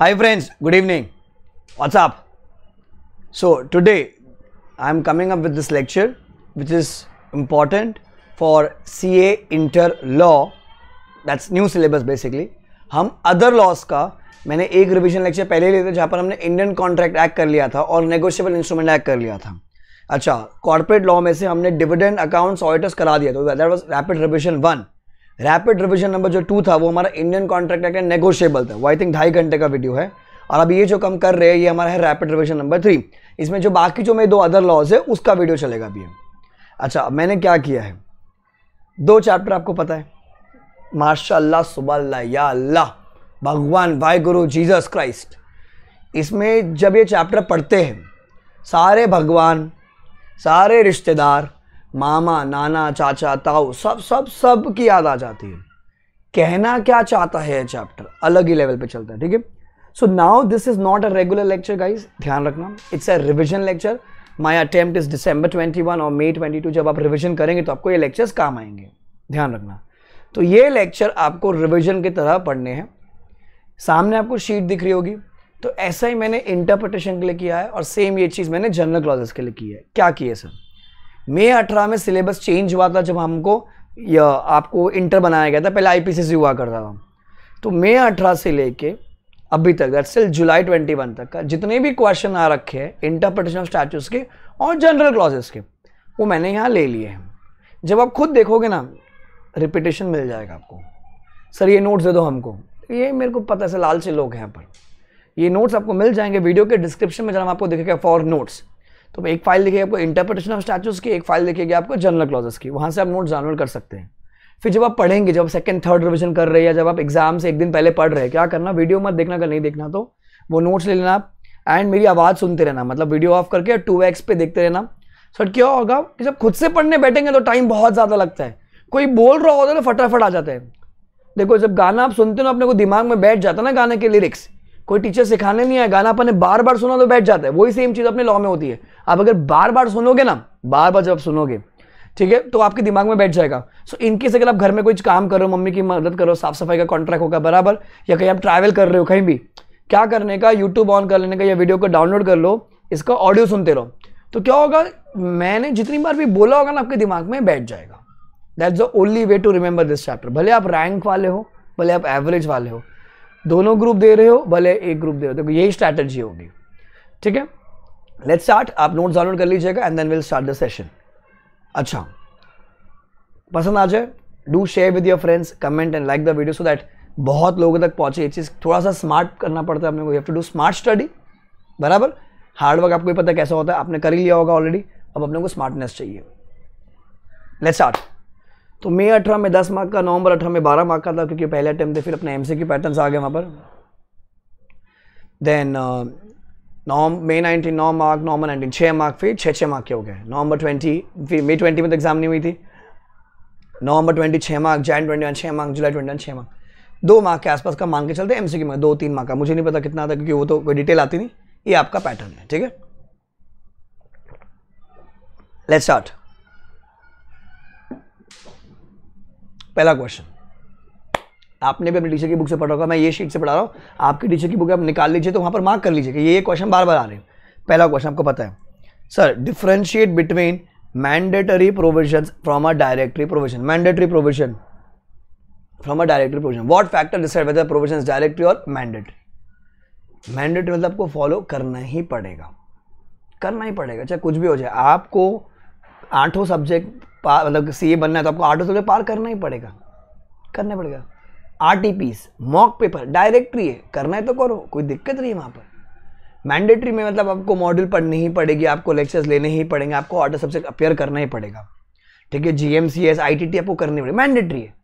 Hi friends, good evening. What's up? So today I am coming up with this lecture which is important for CA Inter Law that's new syllabus basically. हम other laws का मैंने एक revision lecture पहले लिया था जहाँ पर हमने इंडियन कॉन्ट्रैक्ट एक्ट कर लिया था और नेगोशियबल इंस्ट्रूमेंट एक्ट कर लिया था अच्छा कॉर्पोरेट लॉ में से हमने डिविडेंड अकाउंट्स ऑडिटर्स करा दिया तो that was rapid revision one rapid revision number जो टू था वो हमारा इंडियन कॉन्ट्रैक्ट एक्ट नेगोशियबल था वो आई थिंक ढाई घंटे का वीडियो है और अब ये जो कम कर रहे हैं ये हमारा है रैपिड रिविजन नंबर थ्री इसमें जो बाकी जो मेरे दो अदर लॉज है उसका वीडियो चलेगा अभी अच्छा मैंने क्या किया है दो चैप्टर आपको पता है माशा सुबह या अल्लाह भगवान वाई गुरु जीजस क्राइस्ट इसमें जब ये चैप्टर पढ़ते हैं सारे भगवान सारे रिश्तेदार मामा नाना चाचा ताऊ सब सब सब की याद आ जाती है कहना क्या चाहता है चैप्टर अलग ही लेवल पे चलता है ठीक है so now this is not a regular lecture guys ध्यान रखना it's a revision lecture my attempt is twenty one और मई टू जब आप रिविजन करेंगे तो आपको ये लेक्चर्स काम आएंगे ध्यान रखना तो ये लेक्चर आपको रिविजन की तरह पढ़ने हैं सामने आपको शीट दिख रही होगी तो ऐसा ही मैंने इंटरप्रिटेशन के लिए किया है और सेम ये चीज़ मैंने जनरल क्लॉजेस के लिए की है क्या की है सर मई अठारह में सिलेबस चेंज हुआ था जब हमको या आपको इंटर बनाया गया था पहले आईपीसीसी हुआ करता था तो मई अठारह से लेके अभी तक दरअसल जुलाई ट्वेंटी वन तक का जितने भी क्वेश्चन आ रखे हैं इंटरप्रटेशन ऑफ स्टैचूज के और जनरल क्लॉजेस के वो मैंने यहाँ ले लिए हैं जब आप खुद देखोगे ना रिपीटेशन मिल जाएगा आपको सर ये नोट्स दे दो हमको ये मेरे को पता है सर से लोग हैं यहाँ पर ये नोट्स आपको मिल जाएंगे वीडियो के डिस्क्रिप्शन में जरा आपको देखेगा फॉर नोट्स तो एक फाइल देखिए आपको इंटरप्रिटेशन ऑफ स्टैचूज की एक फाइल देखिएगा आपको जनरल क्लॉजेस की वहाँ से आप नोट्स डाउनलोड कर सकते हैं फिर जब आप पढ़ेंगे जब सेकंड थर्ड रिविजन कर रहे हैं या जब आप एग्जाम से एक दिन पहले पढ़ रहे हैं क्या करना वीडियो मत देखना अगर नहीं देखना तो वो नोट्स ले लेना आप एंड मेरी आवाज़ सुनते रहना मतलब वीडियो ऑफ करके टू एक्स पे देखते रहना सर क्या होगा कि जब खुद से पढ़ने बैठेंगे तो टाइम बहुत ज़्यादा लगता है कोई बोल रहा होता है तो फटाफट आ जाता है देखो जब गाना आप सुनते हो अपने को दिमाग में बैठ जाता है ना गाने के लिरिक्स कोई टीचर सिखाने नहीं आया गाना अपने बार बार सुना तो बैठ जाता है वही सेम चीज़ अपने लॉ में होती है आप अगर बार बार सुनोगे ना बार बार जब आप सुनोगे ठीक है तो आपके दिमाग में बैठ जाएगा सो इनकेस अगर आप घर में कुछ काम करो मम्मी की मदद करो साफ सफाई का कॉन्ट्रैक्ट होगा बराबर या कहीं आप ट्रैवल कर रहे हो कहीं भी क्या करने का यूट्यूब ऑन कर लेने का या वीडियो को डाउनलोड कर लो इसका ऑडियो सुनते रहो तो क्या होगा मैंने जितनी बार भी बोला होगा ना आपके दिमाग में बैठ जाएगा that's the only way to remember this chapter भले आप रैंक वाले हो भले आप एवरेज वाले हो दोनों ग्रुप दे रहे हो भले एक ग्रुप दे रहे हो देखो यही स्ट्रैटेजी होगी ठीक है लेट्स स्टार्ट आप नोट्स डाउनलोड कर लीजिएगा and then will start the session अच्छा पसंद आ जाए do share with your friends comment and like the video so that बहुत लोगों तक पहुंचे ये चीज़ थोड़ा सा स्मार्ट करना पड़ता है अपने को you have to do smart study बराबर हार्डवर्क आपको भी पता कैसा होता है आपने कर ही लिया होगा ऑलरेडी अब अपने को स्मार्टनेस चाहिए लेट्स स्टार्ट तो मई अठारह में दस मार्क का नवंबर अठारह में बारह मार्क का था क्योंकि पहले अटैम्प थे फिर अपने एम सी क्यू पैटर्न आ गए वहाँ पर देन नवम मे नाइनटीन नौ मार्क नवंबर नाइनटीन छः मार्क फिर छः छः मार्क के हो गए नवंबर ट्वेंटी फिर मई ट्वेंटी में तो एग्जाम नहीं हुई थी नवंबर ट्वेंटी छः मार्क जैन ट्वेंटी वन छः मार्क जुलाई ट्वेंटी वन छः मार्क दो मार्क के आसपास का मांग के चलते एम सी में दो तीन मार्क का मुझे नहीं पता कितना था क्योंकि वो तो कोई डिटेल आती नहीं ये आपका पैटर्न है ठीक है लेट्स स्टार्ट पहला क्वेश्चन आपने भी अपने टीचर की बुक से पढ़ा होगा मैं ये शीट से पढ़ा रहा हूँ आपकी टीचर की बुक आप निकाल लीजिए तो वहाँ पर मार्क कर लीजिए ये क्वेश्चन बार बार आ रहे हैं पहला क्वेश्चन आपको पता है sir differentiate between mandatory provision from a directory provision mandatory provision from a directory provision what factor decide whether provision directory और मैंडेटरी मैंडेटरी मतलब आपको फॉलो करना ही पड़ेगा करना ही पड़ेगा चाहे कुछ भी हो जाए आपको आठों सब्जेक्ट मतलब सी ए बनना है तो आपको आठ सौ पार करना ही पड़ेगा करना पड़ेगा R T P mock paper directory है करना है तो करो कोई दिक्कत नहीं है वहाँ पर मैंडेटरी में मतलब आपको मॉडल पढ़नी ही पड़ेगी आपको लेक्चर्स लेने ही पड़ेंगे आपको ऑर्डर सबसे अपेयर करना ही पड़ेगा ठीक है G M C S I T T आपको करनी पड़ेगी मैंडेटरी है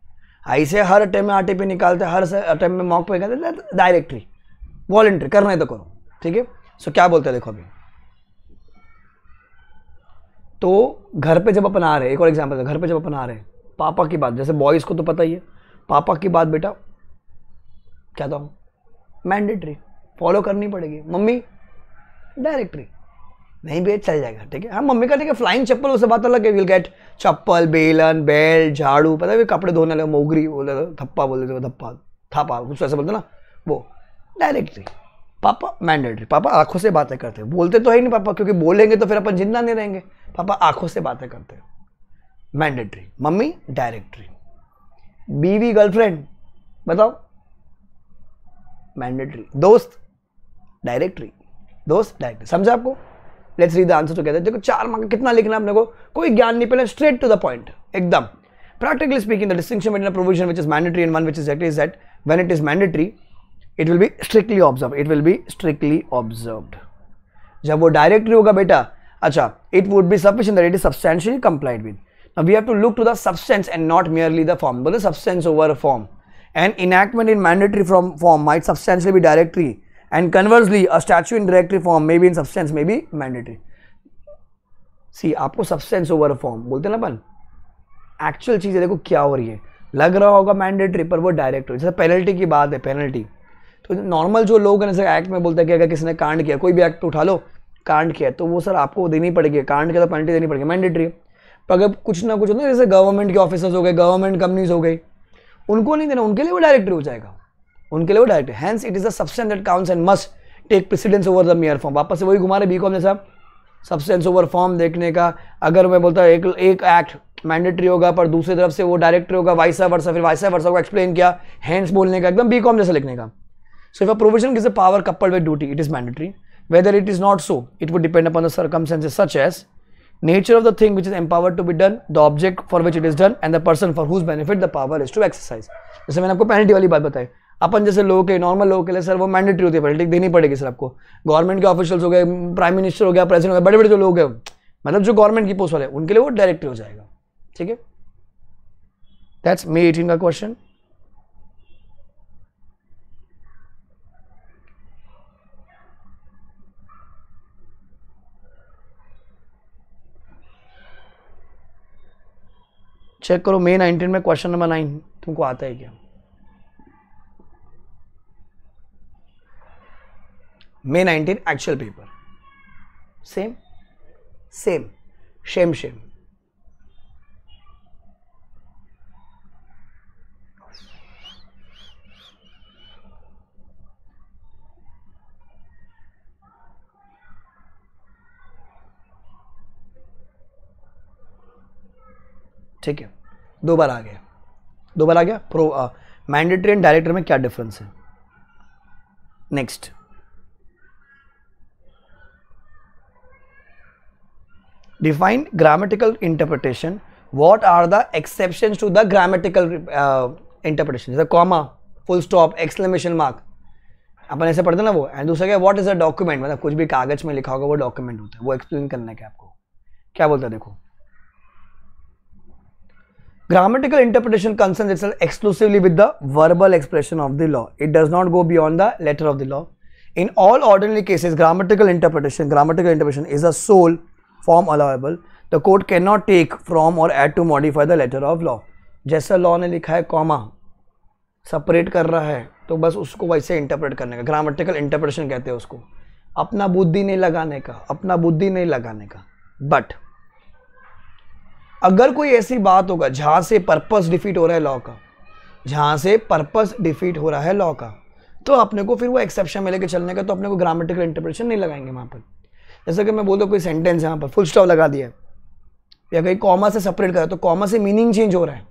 ऐसे हाँ, हर अटैम्प में आर टी पी निकालते हर अटैम्प में मॉक पे निकालते डायरेक्टरी वॉलेंट्री करना है तो करो ठीक है सो क्या बोलते हैं देखो अभी तो घर पे जब अपन आ रहे हैं एक और एग्जाम्पल घर पे जब अपन आ रहे हैं पापा की बात जैसे बॉयज़ को तो पता ही है पापा की बात बेटा क्या था मैंडेटरी फॉलो करनी पड़ेगी मम्मी डायरेक्टरी नहीं भैया अच्छा चल जाएगा ठीक है हाँ मम्मी का ठीक है फ्लाइंग चप्पल उससे बात अलग है विल गेट चप्पल बेलन बेल झाड़ू पता है कपड़े धोने लगे मोगरी बोल रहे थप्पा बोल तो थप्पा थापा कुछ तो ऐसे बोलते ना वो डायरेक्टरी पापा मैंडेटरी पापा आंखों से बातें करते बोलते तो है नहीं पापा क्योंकि बोलेंगे तो फिर अपन जिंदा नहीं रहेंगे पापा आंखों से बातें करते हो मैंडेटरी मम्मी डायरेक्टरी बीवी गर्लफ्रेंड बताओ मैंडेटरी दोस्त डायरेक्टरी दोस्त डायरेक्टरी समझा आपको लेट्स रीड द आंसर तो कहते हैं देखो चार मार्क कितना लिखना आपने को कोई ज्ञान नहीं पहले स्ट्रेट टू द पॉइंट एकदम practically speaking the distinction between a provision which is mandatory and one which is act is that when it is mandatory it will be strictly observe it will be strictly observed जब वो directory होगा बेटा अच्छा it would be sufficient that it is substantially complied with now we have to look to the substance and not merely the form but the substance over form an enactment in mandatory from form might substantially be directory and conversely a statute in directory form may be in substance may be mandatory सी आपको substance over form बोलते ना अपन actual चीज़ है देखो क्या हो रही है लग रहा होगा मैंडेटरी पर वो डायरेक्ट हो जैसे पेनल्टी की बात है पेनल्टी तो नॉर्मल जो लोग हैं जैसे एक्ट में बोलते हैं कि अगर किसी ने कांड किया कोई भी एक्ट उठा लो कांड किया है तो वो सर आपको देनी पड़ेगी कांड के तो पेनल्टी देनी पड़ेगी मैंडेटरी पर अगर कुछ ना कुछ ना जैसे गवर्नमेंट के ऑफिसर्स हो गए गवर्नमेंट कंपनीज हो गई उनको नहीं देना उनके लिए वो डायरेक्टरी हो जाएगा उनके लिए वो directory hence it is the substance that counts and must take precedence over the mere form वापस से वही घुमा रहे बी कॉम जैसा सब्सटेंस ओवर फॉर्म देखने का अगर मैं बोलता एक एक एक्ट मैंडेटरी होगा पर दूसरी तरफ से वो डायरेक्टरी होगा वाइसा वर्षा फिर वाइसा वर्षा को एक्सप्लेन किया हैंड्स बोलने का एकदम बी कॉम जैसा लिखने का so if a provision gives a power couple with duty it is mandatory Whether it is not so, it would depend upon the circumstances such as nature of the thing which is empowered to be done, the object for which it is done, and the person for whose benefit the power is to exercise. jaise maine aapko penalty wali baat बताई अपन जैसे लोगों के normal लोगों के लिए sir वो mandatory होती है पॉलिटिक देनी पड़ेगी सर आपको गवर्नमेंट के ऑफिशियल्स हो गए प्राइम मिनिस्टर हो गया प्रेसिडेंट हो गया बड़े बड़े जो लोग हैं मतलब जो गवर्नमेंट की पोस्ट वाले उनके लिए वो डायरेक्टरी हो जाएगा ठीक है दैट्स मे एटीन का क्वेश्चन चेक करो मे नाइनटीन में क्वेश्चन नंबर नाइन तुमको आता है क्या May nineteen actual paper same same shame shame ठीक है दो बार आ गया दो बार आ गया प्रो मैंडेटरी एंड डायरेक्टर में क्या डिफरेंस है next define grammatical interpretation what are the exception to the grammatical interpretation जैसे comma full stop exclamation mark अपन ऐसे पढ़ते ना वो एंड दूसरा क्या वॉट इज अ डॉक्यूमेंट मतलब कुछ भी कागज में लिखा होगा वो डॉक्यूमेंट होता है वो एक्सप्लेन करना है क्या आपको क्या बोलता है देखो Grammatical interpretation concerns itself exclusively with the verbal expression of the law. It does not go beyond the letter of the law. In all ordinary cases, grammatical interpretation, grammatical interpretation is a sole form allowable. The court cannot take from or add to modify the letter of law. जैसा law ने लिखा है comma separate कर रहा है तो बस उसको वैसे इंटरप्रेट करने का ग्रामेटिकल इंटरप्रेशन कहते हैं उसको अपना बुद्धि नहीं लगाने का अपना बुद्धि नहीं लगाने का बट अगर कोई ऐसी बात होगा जहाँ से पर्पस डिफीट हो रहा है लॉ का जहाँ से पर्पस डिफीट हो रहा है लॉ का तो अपने को फिर वो एक्सेप्शन में लेके चलने का तो अपने को ग्रामेटिकल इंटरप्रेशन नहीं लगाएंगे वहाँ पर जैसे कि मैं बोल कोई सेंटेंस यहाँ पर फुल स्टॉप लगा दिया या कहीं कॉमा से सेपरेट करा तो कॉमा से मीनिंग चेंज हो रहा है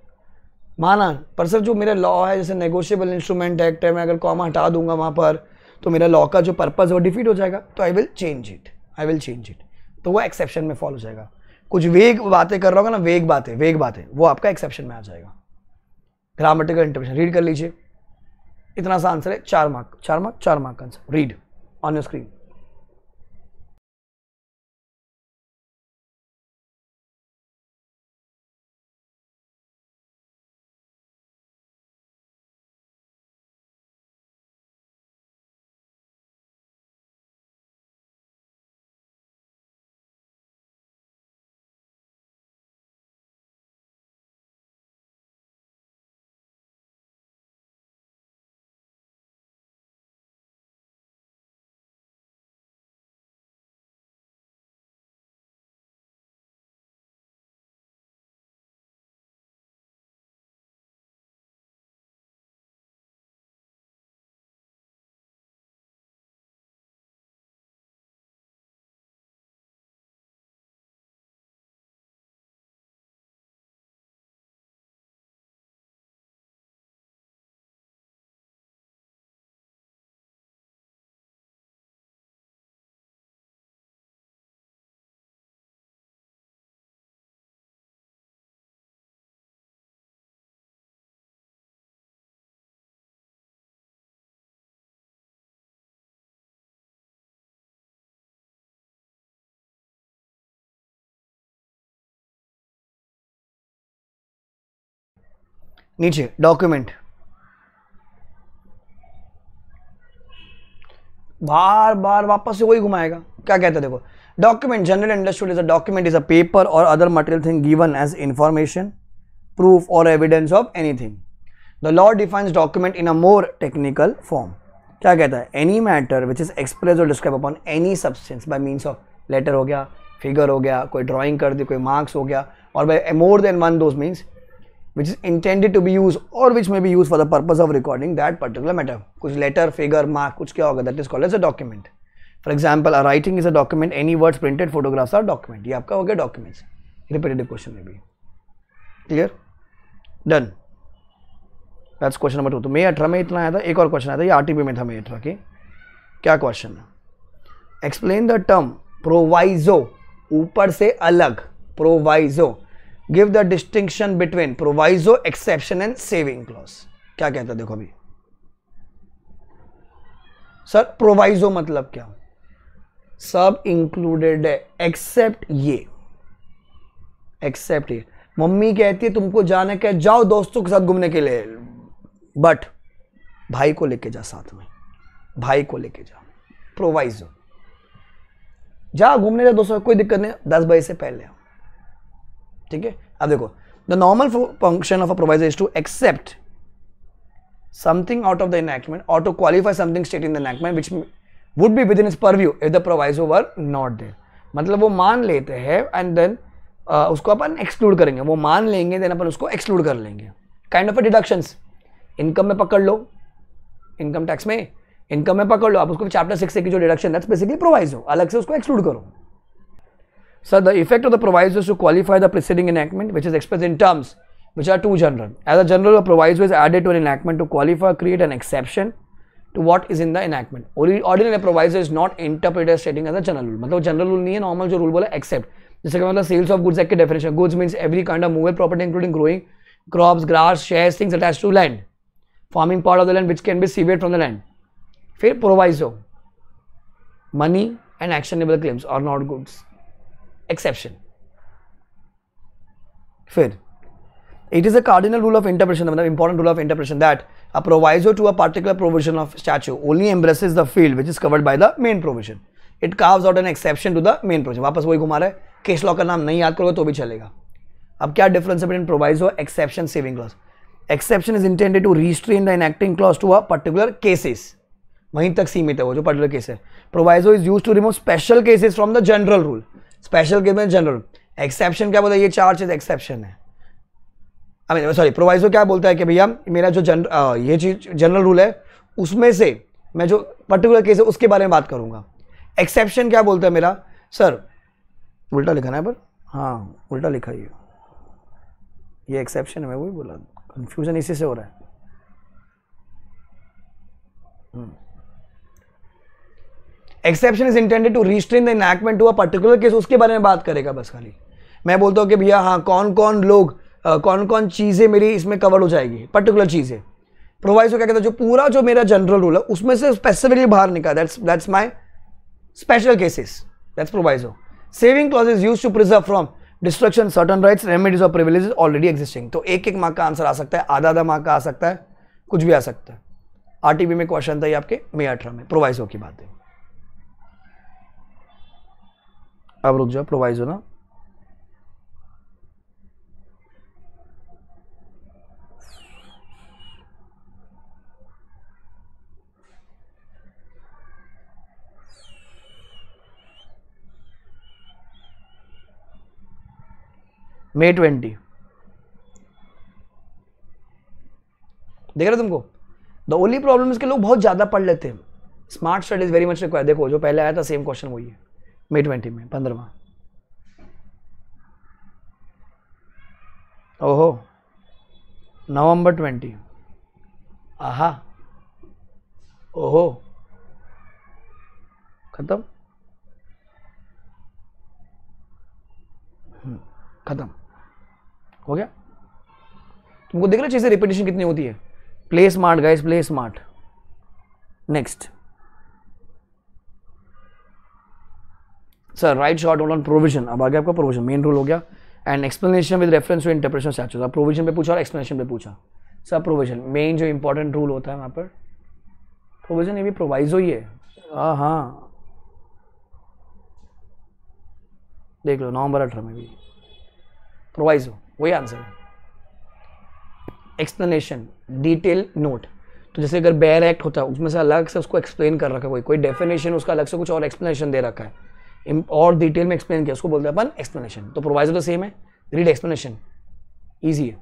माना पर सर जो मेरा लॉ है जैसे नेगोशिएबल इंस्ट्रूमेंट एक्ट है मैं अगर कॉमा हटा दूंगा वहाँ पर तो मेरा लॉ का जो पर्पज़ है वो डिफीट हो जाएगा तो I will change it I will change it तो वो एक्सेप्शन में फॉल हो जाएगा कुछ वेग बातें कर रहा होगा ना वेग बातें वेग बातें वो आपका एक्सेप्शन में आ जाएगा ग्रामेटिकल इंटरप्रेशन रीड कर लीजिए इतना सा आंसर है चार मार्क चार मार्क चार mark answer read on your screen नीचे डॉक्यूमेंट बार बार वापस से वही घुमाएगा क्या कहते हैं देखो document general industrial is a document is a paper or other material thing given as information proof or evidence of anything the law defines document in a more technical form क्या कहता है any matter which is express or describe upon any substance by means of letter हो गया figure हो गया कोई drawing कर दी कोई मार्क्स हो गया और by more than one those means which is intended to be used or which may be used for the purpose of recording that particular matter kuch letter figure mark kuch kya hoga that is called as a document for example a writing is a document any words printed photographs are document ye aapka ho gaya documents repetitive question may be clear done that's question number two तो May अठारह में इतना आया था एक और question आया था ये आरटीपी में था मे अठारह की क्या क्वेश्चन है एक्सप्लेन द टर्म प्रोवाइजो ऊपर से अलग proviso give the distinction between proviso exception and saving clause क्या कहता है देखो अभी सर प्रोवाइजो मतलब क्या सब इंक्लूडेड है एक्सेप्ट ये एक्सेप्ट ये मम्मी कहती है तुमको जाने के जाओ दोस्तों के साथ घूमने के लिए बट भाई को लेके जा साथ में भाई को लेके जा प्रोवाइजो जा घूमने जा दोस्तों कोई दिक्कत नहीं दस बजे से पहले आओ ठीक है अब देखो the normal function of a proviso is to except something out of the enactment or to qualify something state in the enactment which would be within is purview if the proviso were not there मतलब वो मान लेते हैं and then uh, उसको अपन exclude करेंगे वो मान लेंगे देन अपन उसको एक्सक्लूड कर लेंगे kind of a deductions income में पकड़ लो इनकम टैक्स में इनकम में पकड़ लो आप उसको चैप्टर सिक्स की जो डिडक्शन दैट्स बेसिकली प्रोवाइज हो अलग से उसको एक्सक्लूड करो So the effect of the proviso is to qualify the preceding enactment which is expressed in terms which are too general. As a general, a proviso is added to an enactment to qualify create an exception to what is in the enactment. Ordinary proviso is not interpreted as stating as a general rule. मतलब general rule नहीं normal jo rule बोला except जैसे is the sales of goods act definition goods means every kind of movable property including growing crops, grass, shares, things attached to land, farming part of the land which can be severed from the land. Fair proviso money and actionable claims are not goods. Exception फिर it is a cardinal rule of interpretation मतलब important rule of interpretation that a proviso to a particular provision of statute only embrace the field which is covered by the main provision it carves out an exception to the main provision वापस वही घुमा रहे case law का नाम नहीं याद करोगे तो भी चलेगा अब क्या डिफरेंस है between proviso exception saving clause exception is intended to restrain the enacting clause to a particular cases वहीं तक सीमित है वो जो पर्टिकुलर केस है proviso is use to remove special cases from the general rule special case में general exception क्या बोलता है ये चार चीज एक्सेप्शन है आई मीन सॉरी प्रोवाइजो क्या बोलता है कि भैया मेरा जो जन ये चीज जनरल रूल है उसमें से मैं जो पर्टिकुलर केस है उसके बारे में बात करूंगा एक्सेप्शन क्या बोलता है मेरा सर उल्टा लिखा ना पर हाँ उल्टा लिखा ये ये एक्सेप्शन है मैं वही बोला कन्फ्यूजन इसी से हो रहा है hmm. Exception is intended to restrain the enactment to a particular case उसके बारे में बात करेगा बस खाली मैं बोलता हूँ कि भैया हाँ कौन कौन लोग आ, कौन कौन चीज़ें मेरी इसमें कवर हो जाएगी पर्टिकुलर चीज़ें प्रोवाइज क्या कहता है जो पूरा जो मेरा जनरल रूल है उसमें से स्पेसिफिकली बाहर निकाल that's that's my special cases that's proviso saving clause is use to preserve from destruction certain rights remedies or privilege already existing तो एक एक मार्क का आंसर आ सकता है आधा आधा मार्क का आ सकता है कुछ भी आ सकता है आर में क्वेश्चन था ये आपके मे अठारह में प्रोवाइसो की बात है अब रुक जाओ प्रोवाइजो ना मे ट्वेंटी देख रहे तुमको द ओनली प्रॉब्लम इसके लोग बहुत ज़्यादा पढ़ लेते हैं smart studies very much require देखो जो पहले आया था सेम क्वेश्चन वही है मई ट्वेंटी में पंद्रवा ओहो नवंबर ट्वेंटी आहा ओहो खत्म हम्म, खत्म हो गया तुमको देख लो चीज़ें रिपीटेशन कितनी होती है play smart guys play smart next sir write short on provision अब आ गया आपका प्रोविजन मेन रूल हो गया and explanation with reference to interpretation statute आप प्रोविजन पे पूछा और एक्सप्लेनेशन पे पूछा सर प्रोविजन मेन जो इंपॉर्टेंट रूल होता है वहाँ पर प्रोविजन ये भी प्रोवाइजो ही है हाँ हाँ देख लो नवंबर अठारह में भी प्रोवाइजो वही आंसर है एक्सप्लेनेशन डिटेल नोट तो जैसे अगर बैर एक्ट होता है उसमें से अलग से उसको एक्सप्लेन कर रखा है कोई कोई डेफिनेशन उसका अलग से कुछ और एक्सप्लेनेशन दे रखा है और डिटेल में एक्सप्लेन किया उसको बोलते हैं अपन एक्सप्लेनेशन तो प्रोवाइजर तो सेम है रीड एक्सप्लेनेशन ईजी है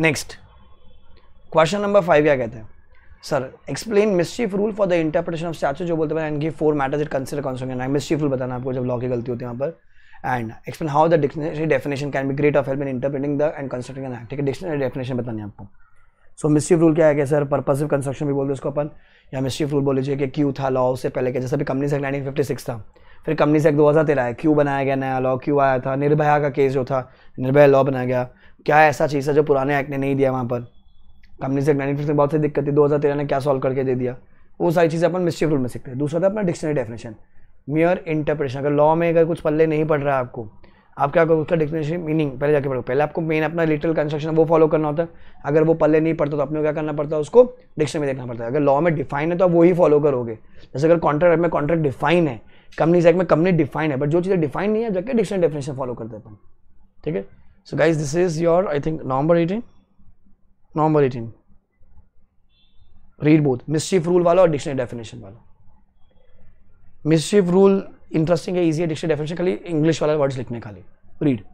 नेक्स्ट क्वेश्चन नंबर फाइव क्या कहते हैं sir explain mischief rule for the interpretation of statute जो बोलते हैं and give four matters it consider consonant and mischief rule बताना आपको जब लॉ की गलती होती है यहाँ पर and explain how the dictionary definition can be great of help in interpreting the and constructing an act ठीक है डिक्शनरी डेफिनेशन बताने आपको सो मिसचीफ रूल क्या है क्या सर ऑफ कंस्ट्रक्शन भी बोलते उसको अपन या मिसचीफ रूल बोल लीजिए कि क्यू था लॉ उससे पहले के जैसे अभी company sect nineteen fifty six था फिर कंपनी सेक्ट दो हज़ार तेरह है क्यू बनाया गया नया लॉ क्यू आया था निर्भया का केस जो था निर्भया लॉ बनाया गया क्या ऐसा चीज़ है जो पुराने एक्ट ने नहीं दिया वहाँ पर कंपनी से नाइनटी में बहुत सी दिक्कत थी दो हज़ार तेरह ने क्या सॉल्व करके दे दिया वो सारी चीज़ें अपन मिस्टेक रूल में सीखते हैं दूसरा था अपना डिक्शनरी डेफिनेशन मियर इंटरप्रेशन अगर लॉ में अगर कुछ पल्ले नहीं पड़ रहा है आपको आप क्या करो उसका डिक्शनरी मीनिंग पहले जाके पढ़ो पहले आपको मेन अपना लिटल कंस्ट्रक्शन वो फॉलो करना होता है अगर वो पल्ले नहीं पड़ता तो अपने क्या करना पड़ता है उसको डिक्शनरी में देखना पड़ता है अगर लॉ में डिफाइन है तो आप वही फॉलो करोगे जैसे अगर कॉन्ट्रैक्ट में कॉन्ट्रैक्ट डिफाइन है कंपनी एक्ट में कंपनी डिफाइन है बट जो चीज़ें डिफाइन नहीं है जाके डिक्शनरी डेफिनेशन फॉलो करते हैं अपन ठीक है So guys, this is your I think number 18, number 18. Read both mischief rule wala or dictionary definition wala वाला. मिसचिफ रूल इंटरेस्टिंग है इजी है dictionary definition english wala words likhne ka liye read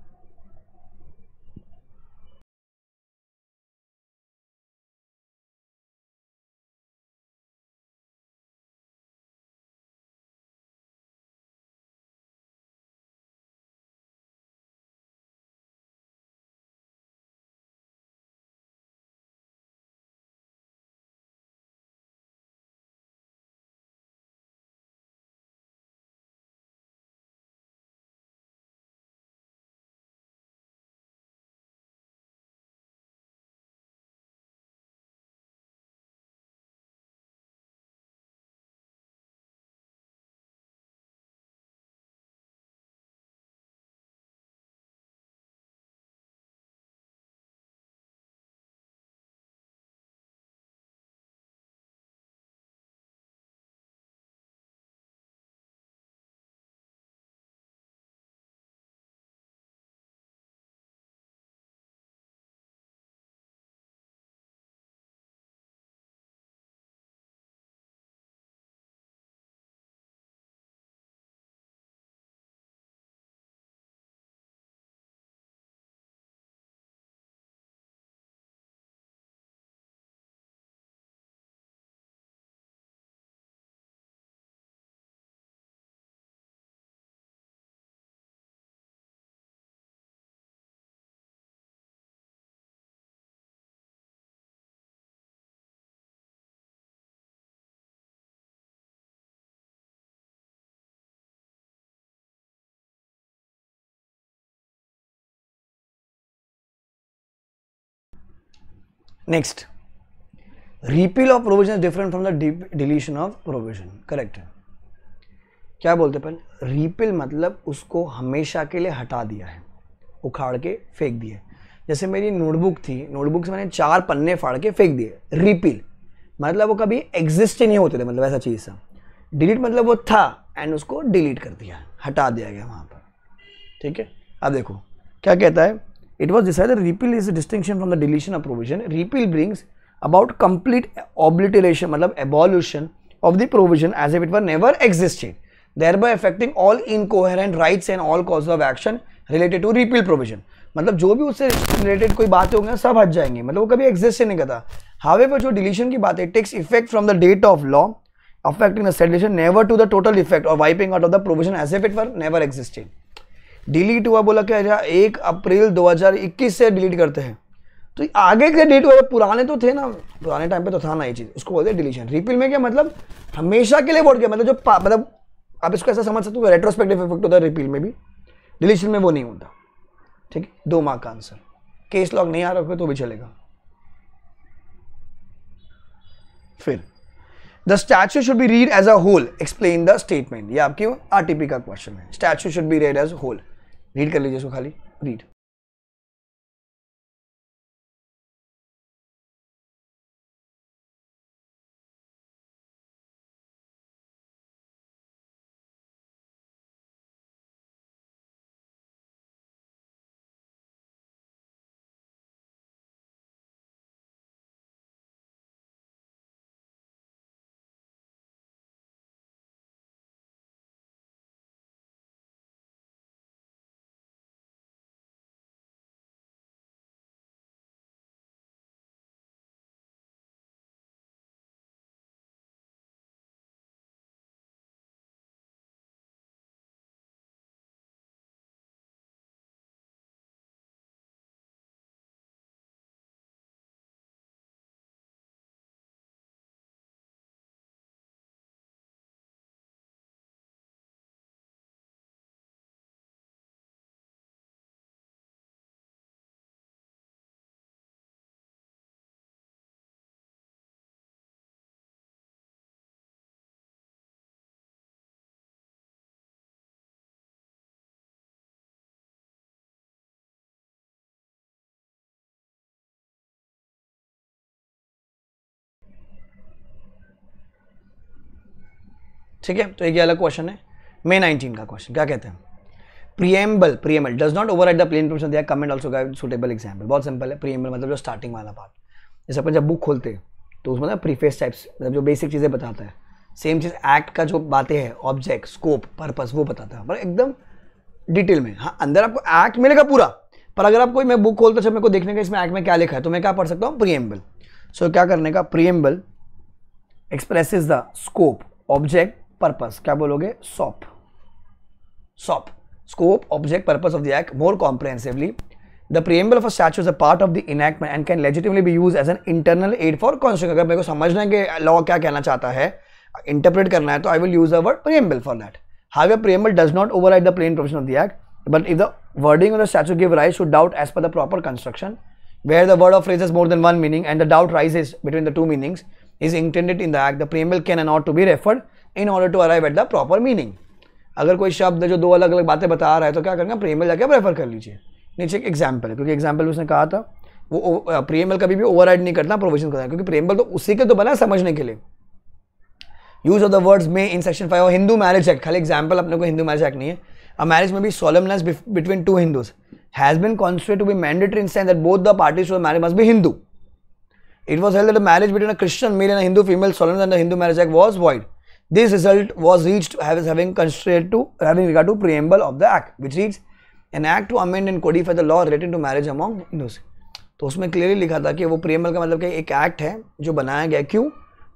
next repeal of provision different from the deletion of provision correct है क्या बोलते पहले repeal मतलब उसको हमेशा के लिए हटा दिया है उखाड़ के फेंक दिया जैसे मेरी नोटबुक थी नोटबुक से मैंने चार पन्ने फाड़ के फेंक दिए रिपील मतलब वो कभी एग्जिस्ट ही नहीं होते थे मतलब ऐसा चीज़ था डिलीट मतलब वो था एंड उसको डिलीट कर दिया हटा दिया गया वहाँ पर ठीक है अब देखो क्या कहता है It was decided repeal is a distinction from the deletion of provision. Repeal brings about complete obliteration, matlab abolition of the provision as if it were never existed, thereby affecting all incoherent rights and all causes of action related to repeal provision. matlab jo bhi usse related koi बातें honge sab hat jayenge matlab wo kabhi exist hi nahi karta however jo deletion ki baat hai takes effect from the date of law affecting the sedition never to the total effect or wiping out of the provision as if it were never existed delete हुआ बोला क्या अच्छा, जा एक अप्रैल 2021 से delete करते हैं तो आगे के डेट हुआ पुराने तो थे ना पुराने टाइम पे तो था ना ये चीज़ उसको बोलते हैं डिलीशन रिपील में क्या मतलब हमेशा के लिए वोट किया मतलब जो मतलब आप इसको ऐसा समझ सकते हो रेट्रोस्पेक्टिव इफेक्ट होता है रिपील में भी डिलीशन में वो नहीं होता ठीक है दो मार्क का आंसर केस लॉग नहीं आ रखे तो भी चलेगा फिर the statute should be read as a whole explain the statement ये आपकी आरटीपी का क्वेश्चन है statute should be read as whole read कर लीजिए इसको खाली रीड ठीक है तो एक अलग क्वेश्चन है मे नाइनटीन का क्वेश्चन क्या कहते हैं preamble preamble does not override the plain provision दिया कमेंट ऑल्सो का सुटेबल एग्जाम्पल बहुत सिंपल है प्रियम्बल मतलब जो स्टार्टिंग वाला पार्ट जैसे अपन जब बुक खोलते हैं तो उसमें ना प्रीफेस टाइप्स मतलब जो बेसिक चीज़ें बताता है सेम चीज़ एक्ट का जो बातें हैं ऑब्जेक्ट स्कोप पर्पस वो बताता है पर मतलब एकदम डिटेल में हाँ अंदर आपको एक्ट मिलेगा पूरा पर अगर आप कोई मैं बुक खोलता हूँ मेरे को देखने का इसमें एक्ट में क्या लिखा है तो मैं क्या पढ़ सकता हूँ प्रियम्बल सो क्या करने का preamble express the scope object purpose क्या बोलोगे सॉप सॉप scope object purpose of the act more comprehensively. The preamble of a statute is a part of the enactment and can legitimately be used as an internal अगर मेरे को समझना है कि लॉ क्या कहना चाहता है इंटरप्रेट करना है तो I will use a word preamble for that how a preamble does not override the plain provision of the act but if the wording of the statute give rise to doubt as per the proper construction where the word of phrase is more than one meaning and the doubt arise is between the two meanings is intended in the act the preamble can not to be referred in order to arrive at the proper meaning अगर कोई शब्द जो दो अलग अलग बातें बता रहा है तो क्या करना प्रीएमएल जाके प्रेफर कर लीजिए नीचे एक एग्जाम्पल है क्योंकि एग्जाम्पल उसने कहा था वो प्रेमल कभी भी ओवर नहीं करना प्रोविजन करना क्योंकि प्रेमल तो उसी के तो बना समझने के लिए यूज ऑफ द वर्ड्स में in section five Hindu marriage act खाली एग्जाम्पल अपने को हिंदू मैरिज एक्ट नहीं है अ मैरिज में भी solemnness between two Hindus has been constitute to be mandatory in sense that both the parties to marriage must be Hindu it was held the a between between male Christian Hindu female a Hindu female solemnized under Hindu marriage This result was reached as having constraint to having regard to preamble of the act, which reads an act to amend and codify the law relating to marriage among Hindus. तो उसमें clearly लिखा था कि वो प्रियमल का मतलब कि एक एक्ट है जो बनाया गया क्यों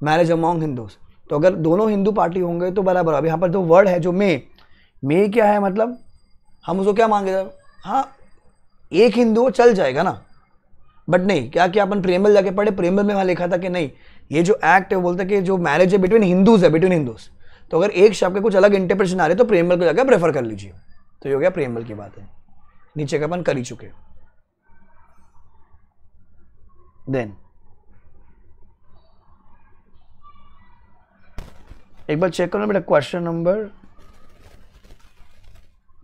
मैरिज अमॉन्ग हिंदूज तो अगर दोनों हिंदू पार्टी होंगे तो बराबर अब यहाँ पर जो वर्ड है जो मे मे क्या है मतलब हम उसको क्या मांगे हाँ एक हिंदू चल जाएगा ना बट नहीं क्या क्या अपन प्रेमल जाके पढ़े प्रेमल में वहाँ लिखा था कि नहीं ये जो एक्ट है बोलते हैं कि जो मैरिज है बिटवीन हिंदूज है बिटवीन हिंदूज तो अगर एक शब्द के कुछ अलग इंटरप्रेशन आ रहे तो प्रेमल को जाकर प्रेफर कर लीजिए तो ये हो गया प्रेमबल की बात है नीचे का अपन कर ही चुके देन एक बार चेक करो बेटा क्वेश्चन नंबर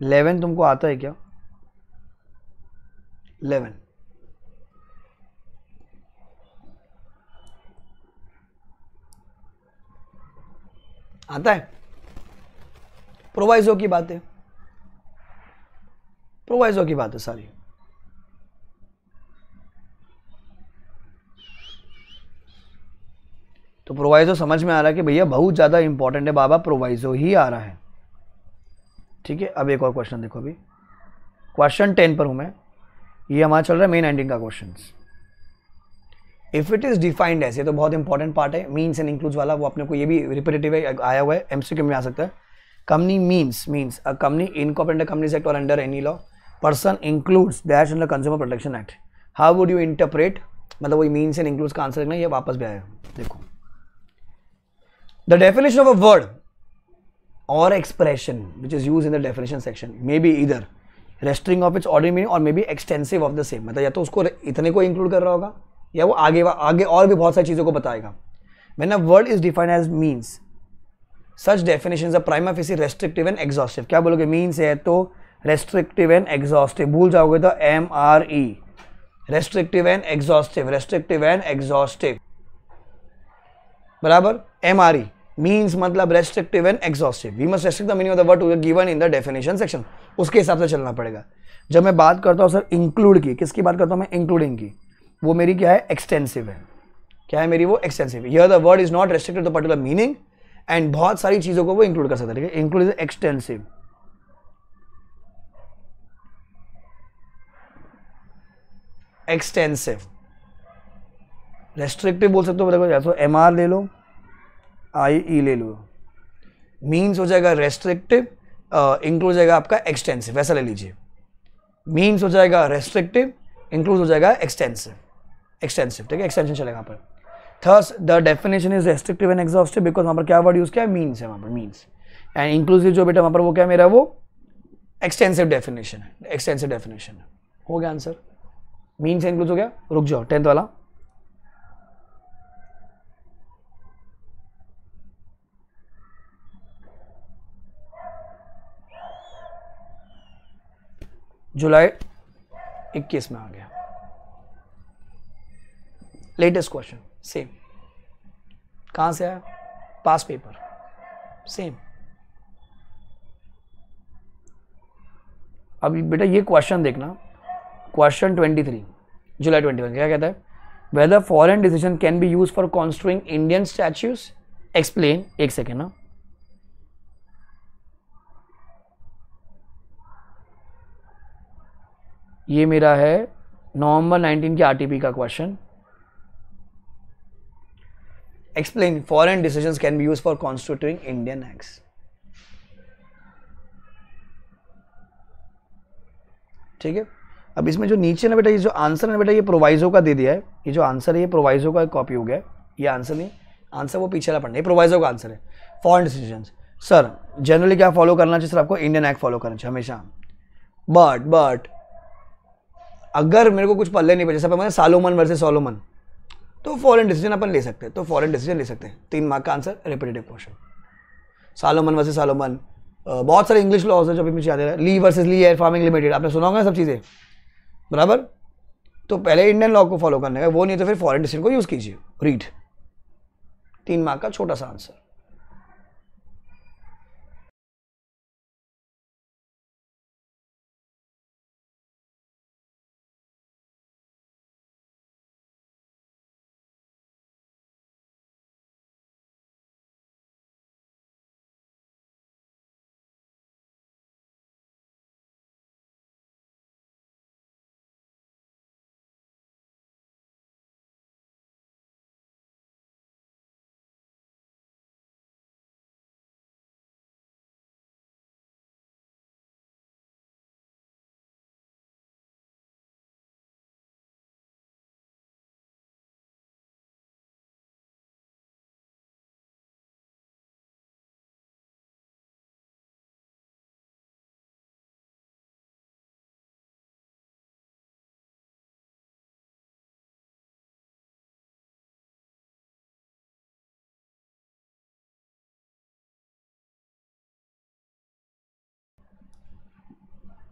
इलेवन तुमको आता है क्या इलेवन आता है प्रोवाइजो की बात है प्रोवाइजो की बात है सारी तो प्रोवाइजो समझ में आ रहा है कि भैया बहुत ज़्यादा इंपॉर्टेंट है बाबा प्रोवाइजो ही आ रहा है ठीक है अब एक और क्वेश्चन देखो अभी क्वेश्चन टेन पर हूं मैं ये हमारा चल रहा है मेन एंडिंग का question if it is defined ऐसे तो बहुत इंपॉर्टेंट पार्ट है मीन्स एंड इंक्लूड्स वाला वो अपने को ये भी रिपीटेटिव आया हुआ है एमसीक्यू में आ सकता है company means means a company incorporate under companies act और under any law person includes dash under consumer protection act how would you interpret मतलब वही मीन्स एंड इंक्लूड्स का आंसर देखना ये वापस भी आया देखो the definition of a word और expression which is use in the definition section may be इधर resting of its ordinary meaning और may be extensive of the same मतलब या तो उसको इतने को इंक्लूड कर रहा होगा या वो आगे आगे और भी बहुत सारी चीज़ों को बताएगा when a word is defined as means such definition of इसी रेस्ट्रिक्टिव एंड एग्जॉस्टिव क्या बोलोगे मीन्स है तो रेस्ट्रिक्टिव एंड एग्जॉस्टिव भूल जाओगे तो M R E restrictive and exhaustive restrictive and exhaustive बराबर एम आर ई मीन्स मतलब restrictive and exhaustive we must restrict the meaning of the word to given in the definition section उसके हिसाब से चलना पड़ेगा जब मैं बात करता हूँ सर इंक्लूड की किसकी बात करता हूँ मैं इंक्लूडिंग की वो मेरी क्या है एक्सटेंसिव है क्या है मेरी वो एक्सटेंसिव है the word is not restricted to particular meaning and बहुत सारी चीज़ों को वो इंक्लूड कर सकता है include is extensive extensive restrictive बोल सकते हो बताओ या तो एम आर ले लो आई ई e ले लो मीन्स हो जाएगा रेस्ट्रिक्टिव इंक्लूड uh, हो जाएगा आपका एक्सटेंसिव ऐसा ले लीजिए मीन्स हो जाएगा रेस्ट्रिक्टिव इंक्लूड हो जाएगा एक्सटेंसिव एक्सटेंसिव ठीक है एक्सटेंशन चलेगा यहाँ पर thus the definition is restrictive and exhaustive because वहाँ पर क्या वर्ड यूज़ किया है मीन्स है वहाँ पर मीन्स एंड इंक्लूसिव जो बेटा वहाँ पर वो क्या मेरा वो एक्सटेंसिव डेफिनेशन है एक्सटेंसिव डेफिनेशन हो गया आंसर मीन्स इंक्लूज हो गया रुक जाओ टेंथ वाला जुलाई 21 में आ गया लेटेस्ट क्वेश्चन सेम कहाँ से आया पास पेपर सेम अभी बेटा ये क्वेश्चन देखना क्वेश्चन 23 जुलाई 21 क्या कहता है whether foreign decision can be use for construing Indian statutes explain एक सेकेंड ना ये मेरा है नवंबर 19 के आरटीपी का question explain foreign decisions can be used for constituting Indian acts. ठीक है अब इसमें जो नीचे ना बेटा ये जो आंसर है बेटा ये प्रोवाइजो का दे दिया है ये जो आंसर है ये प्रोवाइजो का कॉपी हो गया ये आंसर नहीं आंसर वो पीछे पढ़ना है प्रोवाइजो का आंसर है फॉरन डिसीजन सर जनरली क्या फॉलो करना चाहिए सर आपको इंडियन एक्ट फॉलो करना चाहिए हमेशा बट बट अगर मेरे को कुछ पल्ले नहीं पड़े सर मैंने सालोमन वर्सेस सोलोमन तो फॉरन डिसीजन अपन ले सकते हैं तो फॉरन डिसीजन ले सकते हैं तीन मार्क का answer repetitive question Salomon versus Salomon बहुत सारे इंग्लिश लॉज है जो अभी मुझे याद है Lee versus Lee air farming limited आपने सुना होगा सब चीज़ें बराबर तो पहले इंडियन लॉ को फॉलो करने का वो नहीं तो फिर फॉरन डिसीजन को यूज़ कीजिए रीड तीन मार्क का छोटा सा आंसर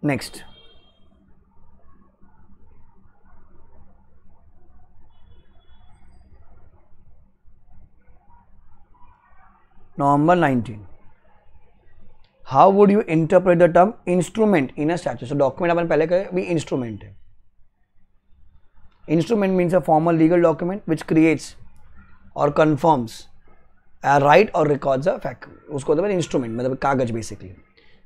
नेक्स्ट नवंबर 19 how would you interpret the term instrument in a statute so document अपन पहले कहे भी इंस्ट्रूमेंट है instrument means a formal legal document which creates और कन्फर्म्स राइट और रिकॉर्ड्स अ फैक्ट उसको होता है इंस्ट्रूमेंट मतलब कागज basically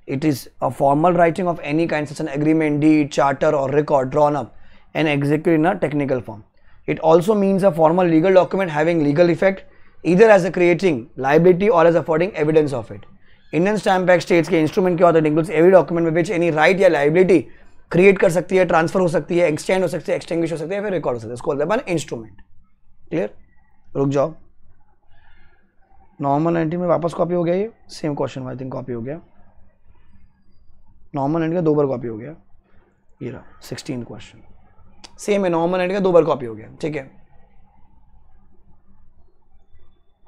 It is a formal writing of any kind such an agreement, deed, charter or record drawn up and executed in a technical form. It also means a formal legal document having legal effect either as a creating liability or as affording evidence of it. Indian stamp act states के instrument क्या होता है includes every document में which any right या liability create कर सकती है transfer हो सकती है एक्सचेंज हो सकती है एक्सटेंग्विश हो सकती है फिर रिकॉर्ड हो सकती है उसको बोलते हैं इंस्ट्रूमेंट क्लियर रुक जाओ नॉर्मल नाइनटीन में वापस कॉपी हो गया ये same question I think copy हो गया नॉर्मल एंड का दो बार कॉपी हो गया ये रहा सिक्सटीन क्वेश्चन सेम है नॉर्मल एंड का दो बार कॉपी हो गया ठीक है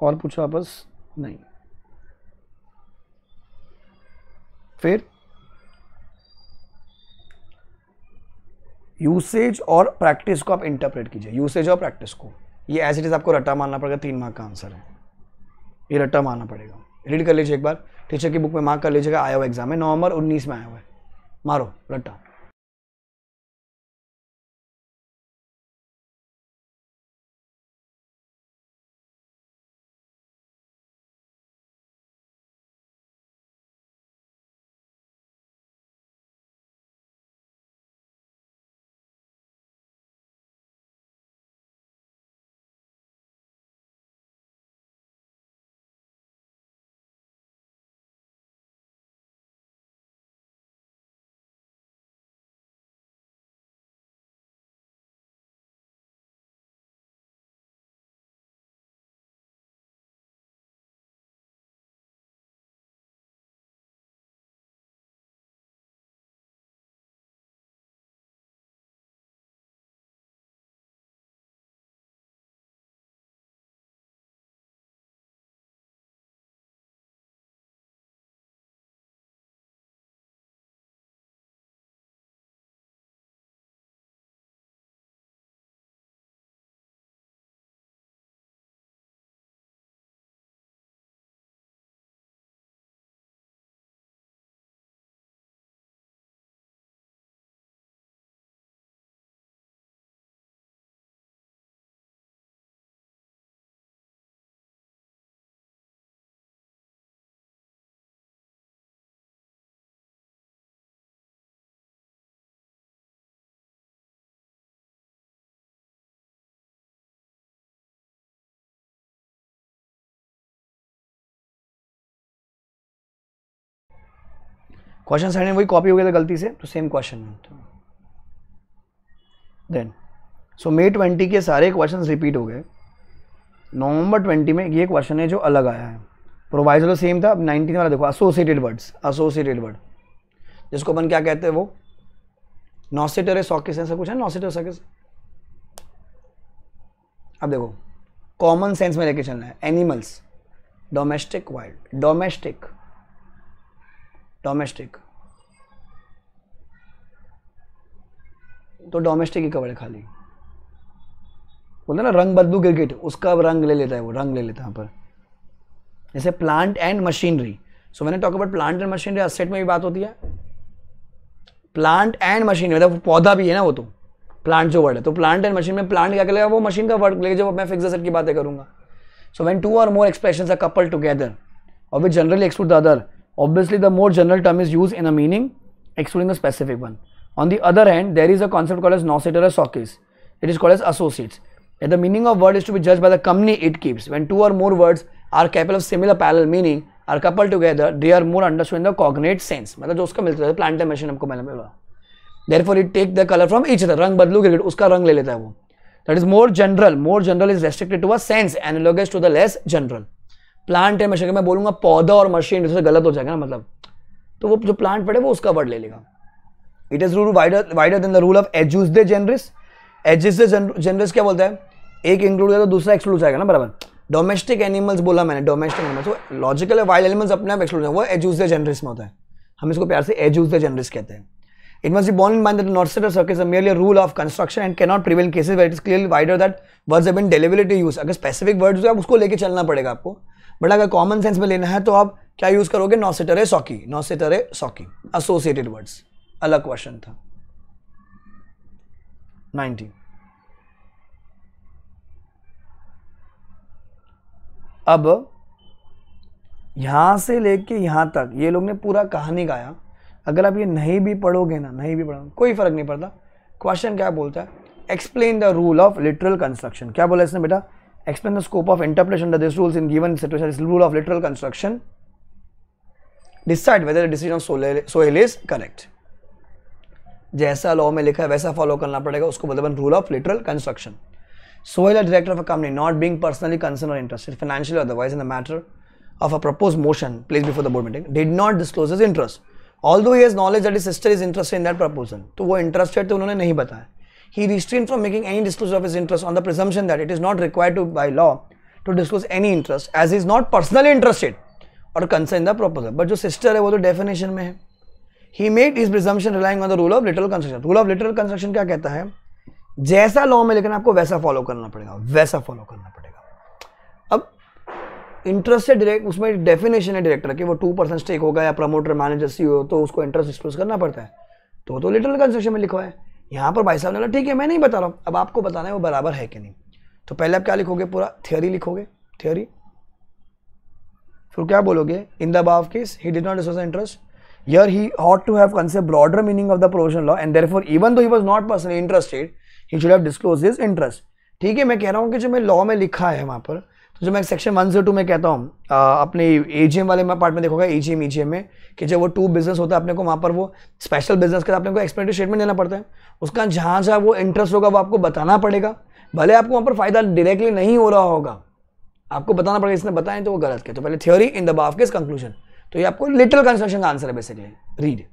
और पूछो बस नहीं फिर यूसेज और प्रैक्टिस को आप इंटरप्रेट कीजिए यूसेज और प्रैक्टिस को ये एज इट इज़ आपको रट्टा मारना पड़ेगा तीन मार्क का आंसर है ये रट्टा मारना पड़ेगा रीड कर लीजिए एक बार टीचर की बुक में मार्क कर लीजिएगा आया हुआ एग्जाम है नवंबर उन्नीस में आया हुआ है मारो रट्टा क्वेश्चन साइड में वही कॉपी हो गया था गलती से तो same question then so May twenty के सारे क्वेश्चन रिपीट हो गए नवंबर ट्वेंटी में ये क्वेश्चन है जो अलग आया है तो सेम था अब नाइनटीन वाला देखो एसोसिएटेड वर्ड्स एसोसिएटेड वर्ड जिसको अपन क्या कहते हैं वो नॉसेटर है सॉकेस ऐसा कुछ है नॉसेटर सॉकेस अब देखो कॉमन सेंस में लेके चलना है animals domestic wild domestic domestic तो डोमेस्टिक ही कवर है खाली बोलते ना रंग बदलू क्रिकेट उसका रंग ले लेता है वो रंग ले लेता है यहाँ पर जैसे प्लांट एंड मशीनरी सो मैंने talk about plant and machinery asset में भी बात होती है प्लांट एंड मशीनरी मतलब पौधा भी है ना वो तो प्लांट जो वर्ड है तो प्लांट एंड मशीन में प्लांट क्या करेगा वो मशीन का वर्ड लेके जब मैं फिक्स असेट की बातें करूंगा सो when two or more expression are couple together or which generally exclude the other Obviously, the more general term is used in a meaning, excluding the specific one. On the other hand, there is a concept called as nocitor or socis. It is called as associates. And the meaning of word is to be judged by the company it keeps. When two or more words are capable of similar parallel meaning are coupled together, they are more understood in the cognate sense. मतलब जो उसका मिलता है plant dimension हमको मिला therefore it take the colour from each other रंग बदलू cricket uska rang le leta hai wo that is more general more general is restricted to a sense analogous to the less general plant है machine मैं बोलूंगा पौधा और machine जैसे गलत हो जाएगा ना मतलब तो वो जो प्लांट पड़े वो उसका वर्ड ले लेगा it is rule wider than the rule of ejusdem generis एजिस जेनरिस क्या बोलता है एक इंक्लूड किया तो दूसरा एक्सक्लूड हो जाएगा ना बराबर डोमेस्टिक एनिमल्स बोला मैंने डोमेस्टिक एनिमल्स वो लॉजिकल है वाइल्ड एनिमल्स अपने आप एक्सक्लूड वो एजूस दे जेनरिस में होता है हम इसको प्यार से एजूस दे जेनरिस कहते हैं it must be borne in mind that the Norsetter circuit is merely a rule of construction and cannot prevail in cases where it is clearly wider that words have अगर specific words है उसको लेके चलना पड़ेगा आपको but अगर common sense में लेना है तो आप क्या यूज़ करोगे noscitur sociis a sociis associated words अलग क्वेश्चन था नाइनटीन अब यहां से लेके यहां तक ये लोग ने पूरा कहानी गाया अगर आप ये नहीं भी पढ़ोगे ना नहीं भी पढ़ोगे कोई फ़र्क नहीं पड़ता क्वेश्चन क्या बोलता है explain the rule of literal construction क्या बोला इसने बेटा Explain the scope of interpretation under these rules in given situation is rule of literal construction. Decide whether the decision of Sohail is correct. जैसा law में लिखा है वैसा follow करना पड़ेगा उसको बोलते हैं rule of literal construction Sohail, a director of a company, not being personally concerned or interested financially or otherwise in the matter of a proposed motion placed before the board meeting, did not disclose his interest. Although he has knowledge that his sister is interested in that proposal, तो वो interested थे उन्होंने नहीं बताया he restrained from making any disclosure of his interest on the presumption that it is not required to, by law to disclose any interest as he is not personally interested or concerned the proposal. But jo sister hai wo to definition mein hai he made his presumption relying on the rule of literal construction rule of literal construction kya kehta hai जैसा law में लेकिन आपको वैसा follow करना पड़ेगा वैसा follow करना पड़ेगा अब इंटरेस्ट है डायरेक्ट उसमें डेफिनेशन है डायरेक्टर के वो टू परसेंट स्टेक होगा या प्रमोटर मैनेजर सी हो तो उसको इंटरेस्ट एक्सप्रेस करना पड़ता है तो तो लिटरल कंस्ट्रक्शन में लिखा है यहाँ पर भाई साहब ने बोला ठीक है मैं नहीं बता रहा हूँ अब आपको बताना है वो बराबर है कि नहीं तो पहले आप क्या लिखोगे पूरा थियोरी लिखोगे थियोरी फिर क्या बोलोगे इन द बाव case he does not interest यर he ought to have concept broader meaning of the provision law and there even though he was not personally interested he should have disclose his interest ठीक है मैं कह रहा हूँ कि जो मैं लॉ में लिखा है वहाँ पर जो मैं सेक्शन वन जीरो टू में कहता हूँ अपने एजीएम वाले में पार्ट में देखोगा एजीएम ईजीएम e में कि जब वो टू बिजनेस होता है अपने को वहाँ पर वो स्पेशल बिजनेस का अपने को एक्सपेंटिव स्टेटमेंट देना पड़ता है उसका जहाँ जहाँ वो इंटरेस्ट होगा वो आपको बताना पड़ेगा भले आपको वहाँ पर फायदा डायरेक्टली नहीं हो रहा होगा आपको बताना पड़ेगा इसने बताएं तो वो गलत के तो पहले थ्योरी इन द बाफ केस कंक्लूजन तो ये आपको लिटल कंस्ट्रक्शन का आंसर है बेसिकली रीड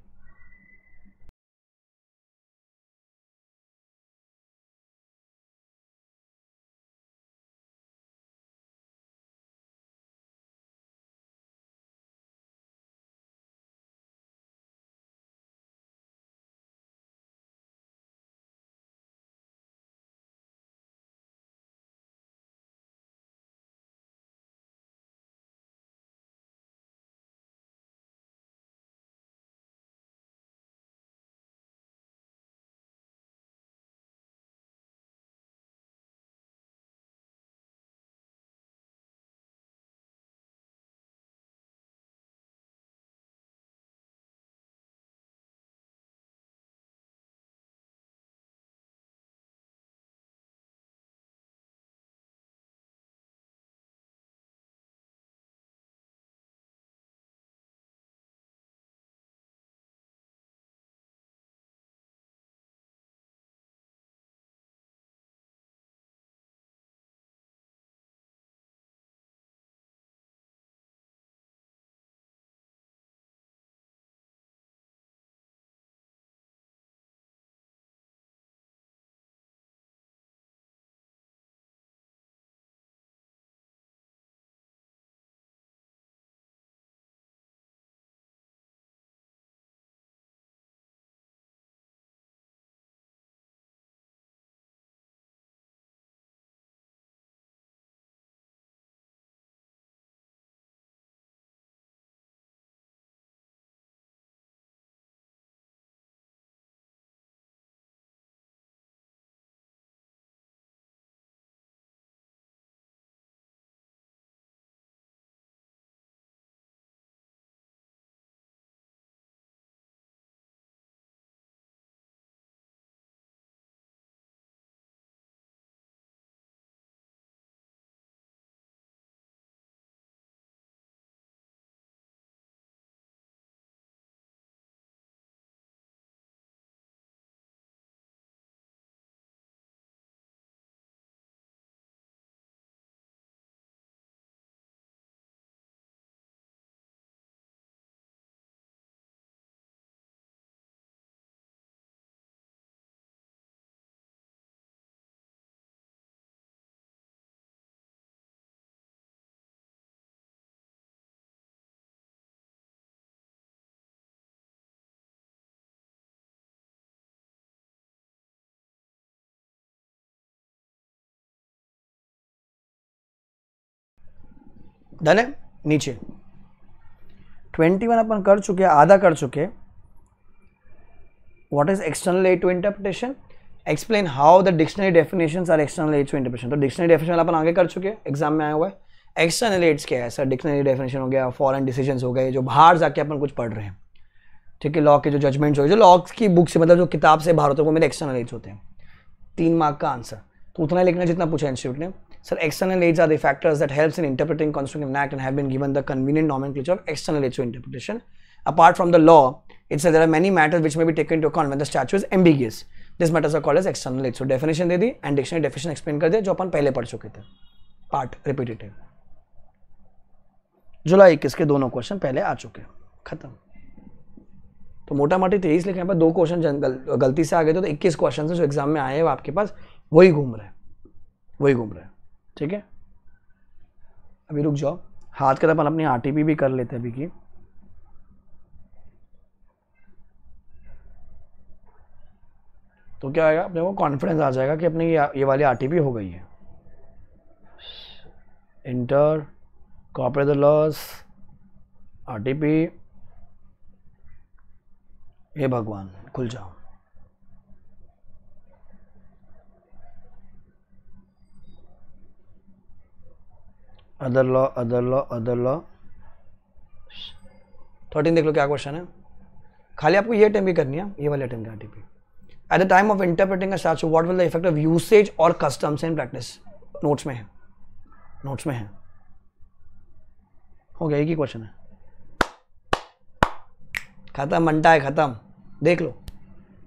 डन है नीचे ट्वेंटी वन अपन कर चुके आधा कर चुके what is external aid to interpretation explain how the dictionary definition are external aid to interpretation तो डिक्शनरी डेफिनेशन अपन आगे कर चुके हैं एग्जाम में आया हुआ है एक्सटर्नल एड्स क्या है सर डिक्शनरी डेफिनेशन हो गया फॉरन डिसीजन हो गए जो बाहर जाके अपन कुछ पढ़ रहे हैं ठीक है लॉ के जो जजमेंट्स हो गए जो लॉ की बुक से मतलब जो किताब से बाहर होते हैं वो मेरे एक्सटर्नल एड्स होते हैं तीन मार्क का आंसर तो उतना ही लिखना जितना पूछा इंस्टीट्यूट ने Sir, external aids are the factors that helps in interpreting Constitutive Act and have been given the convenient nomenclature of external aids to interpretation. Apart from the law, it says there are many matters which may be taken into account when the statute is ambiguous. This matters are called as external aid so definition दे दी and dictionary definition explain कर दिया जो अपन पहले पढ़ चुके थे part repetitive जुलाई इक्कीस के दोनों क्वेश्चन पहले आ चुके हैं खत्म तो मोटा मोटी तेईस लेकिन यहाँ पर दो क्वेश्चन गल, गलती से आ गए थे तो इक्कीस क्वेश्चन जो एग्जाम में आए हैं आपके पास वही घूम रहे हैं वही घूम रहे हैं ठीक है अभी रुक जाओ हाथ का अपन अपनी आर भी कर लेते हैं अभी की तो क्या आएगा अपने को कॉन्फिडेंस आ जाएगा कि अपनी ये, ये वाली आर हो गई है inter corporate the laws are a भगवान खुल जाओ other law other law other law thirteen देख लो क्या क्वेश्चन है खाली आपको ये अटैम्प करनी है ये वाले अटैम्प का TP at the time of interpreting a statute will the effect of usage और कस्टम्स एंड प्रैक्टिस नोट्स में है नोट्स में है हो गया एक ही क्वेश्चन है खत्म मंटा है खत्म देख लो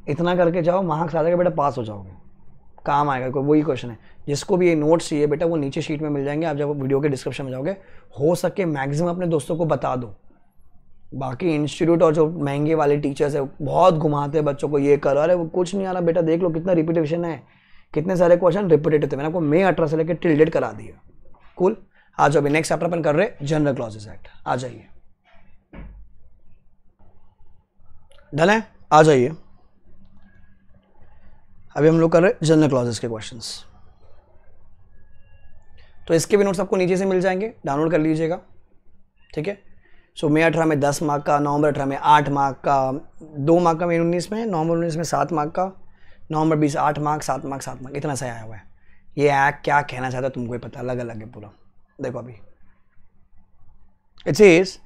इतना करके जाओ मार्क्स आ जाएगा बेटा पास हो जाओगे काम आएगा कोई वही क्वेश्चन है जिसको भी ये नोट्स चाहिए बेटा वो नीचे शीट में मिल जाएंगे आप जब वीडियो के डिस्क्रिप्शन में जाओगे हो सके मैक्सिमम अपने दोस्तों को बता दो बाकी इंस्टीट्यूट और जो महंगे वाले टीचर्स है बहुत घुमाते हैं बच्चों को ये कर अरे वो कुछ नहीं आ रहा बेटा देख लो कितना रिपीटेशन है कितने सारे क्वेश्चन रिपीटेड थे मैंने आपको मे अठारह से लेकर डेट करा दिया कुल आ जाओ अभी नेक्स्ट चैप्टर अपन कर रहे जनरल क्लॉजेस एक्ट आ जाइए डन है आ जाइए अभी हम लोग कर रहे जनरल क्लॉजेस के क्वेश्चंस तो इसके भी नोट्स आपको नीचे से मिल जाएंगे डाउनलोड कर लीजिएगा ठीक है सो मई अठारह में दस मार्क का नवंबर अठारह में आठ मार्क का दो मार्क का मई उन्नीस में नवंबर उन्नीस में सात मार्क का नवंबर बीस आठ मार्क सात मार्क सात मार्क इतना सही आया हुआ है ये आया क्या कहना चाहता है तुमको ही पता अलग अलग है पूरा देखो अभी it's is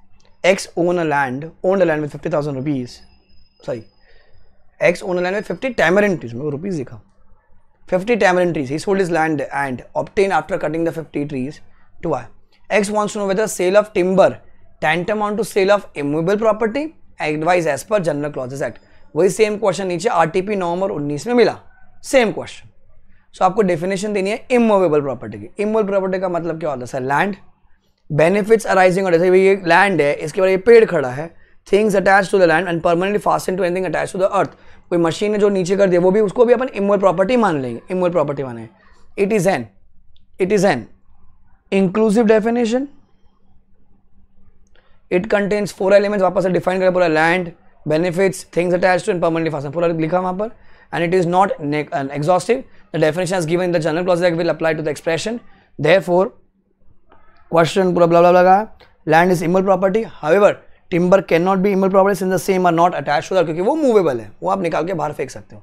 X own a land own a land with fifty thousand rupees sorry X own a land with fifty tamarind rupees दिखा 50 tamarind trees. He sold his land and obtained after cutting the 50 trees to y X wants to know whether sale of timber tantamount to sale of immovable property. advise as per General Clauses Act. वही same question नीचे RTP नवंबर 19 में मिला same question so आपको definition देनी है immovable property की immovable property का मतलब क्या होता है सर लैंड बेनिफिट्स अराइजिंग और जैसे ये लैंड है इसके बाद ये पेड़ खड़ा है things attach to the land and permanently fasten to anything attach to the earth कोई मशीन ने जो नीचे कर दिया वो भी उसको भी अपन इमोल प्रॉपर्टी मान लेंगे इमोल प्रॉपर्टी माने it is an it is an inclusive definition it contains four elements वापस से डिफाइन करें पूरा land benefits things attach to and permanently fasten पूरा लिखा वहाँ पर and it is not exhaustive the definition is given in the general clause will apply to the expression expression. Therefore, पूरा blah लगा land is land property immovable timber can not be immovable in the same are not attach to क्योंकि वो movable है वो आप निकाल के बाहर फेंक सकते हो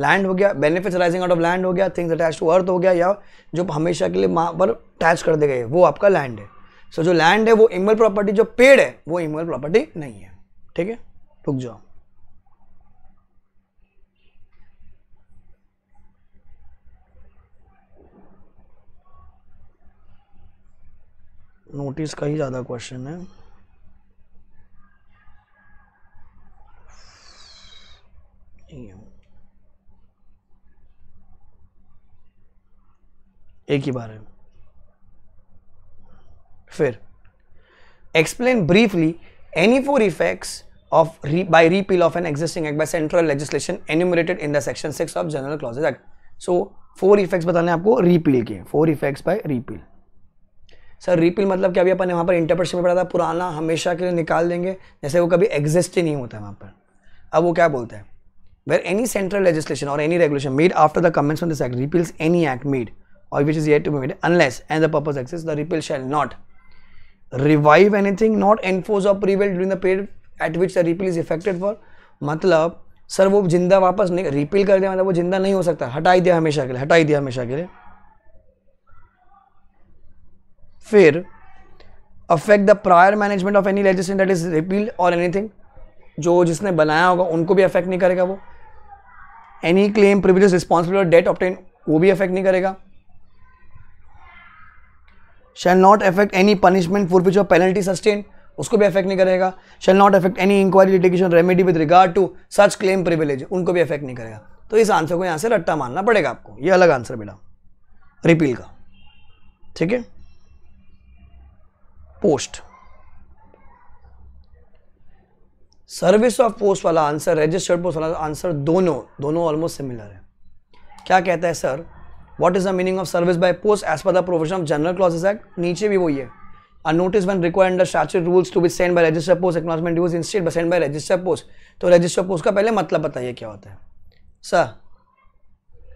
लैंड हो गया benefits rising out of land हो गया थिंग्स अटैच टू अर्थ हो गया या जो हमेशा के लिए वहाँ पर अटैच कर दे गए वो आपका लैंड है सो so, जो लैंड है वो इमल प्रॉपर्टी जो पेड़ है वो इमल प्रॉपर्टी नहीं है ठीक है रुक जाओ नोटिस का ही ज़्यादा क्वेश्चन है यूं एक ही बार है फिर explain briefly any four effects of re, by of an an act act central legislation enumerated in the section six of general clauses act so four effects बताने आपको रीपील के four effects by repeal sir repeal मतलब क्या अभी अपन ने वहाँ पर interpretation में पढ़ा था पुराना हमेशा के लिए निकाल देंगे जैसे वो कभी एग्जिस्ट ही नहीं होता है वहाँ पर अब वो क्या बोलते हैं where any central legislation or any regulation made after the commencement of this act repeals any act made or which is yet to be made unless and the purpose exists the repeal shall not revive anything not enforce or prevail during the period at which the repeal is effected for मतलब sir वो जिंदा वापस नहीं repeal कर दिया मतलब वो जिंदा नहीं हो सकता हटाई दिया हमेशा के लिए हटाई दिया हमेशा के लिए फिर affect the prior management of any legislation that is repeal और एनीथिंग जो जिसने बनाया होगा उनको भी अफेक्ट नहीं करेगा वो any claim privilege responsibility debt obtain वो भी अफेक्ट नहीं करेगा shall not affect any punishment for which of penalty sustain उसको भी अफेक्ट नहीं करेगा shall not affect any inquiry litigation remedy with regard to such claim privilege उनको भी अफेक्ट नहीं करेगा तो इस आंसर को यहां से रट्टा मानना पड़ेगा आपको ये अलग आंसर बेटा रिपील का ठीक है पोस्ट सर्विस ऑफ पोस्ट वाला आंसर रजिस्टर्ड पोस्ट वाला आंसर दोनों दोनों ऑलमोस्ट सिमिलर है क्या कहता है sir what is the meaning of service by post as per the provision of general clauses act नीचे भी वही है a notice one require under statute rules to be send by register post acknowledgement dues instead by sent by register post तो register post का पहले मतलब बताइए क्या होता है सर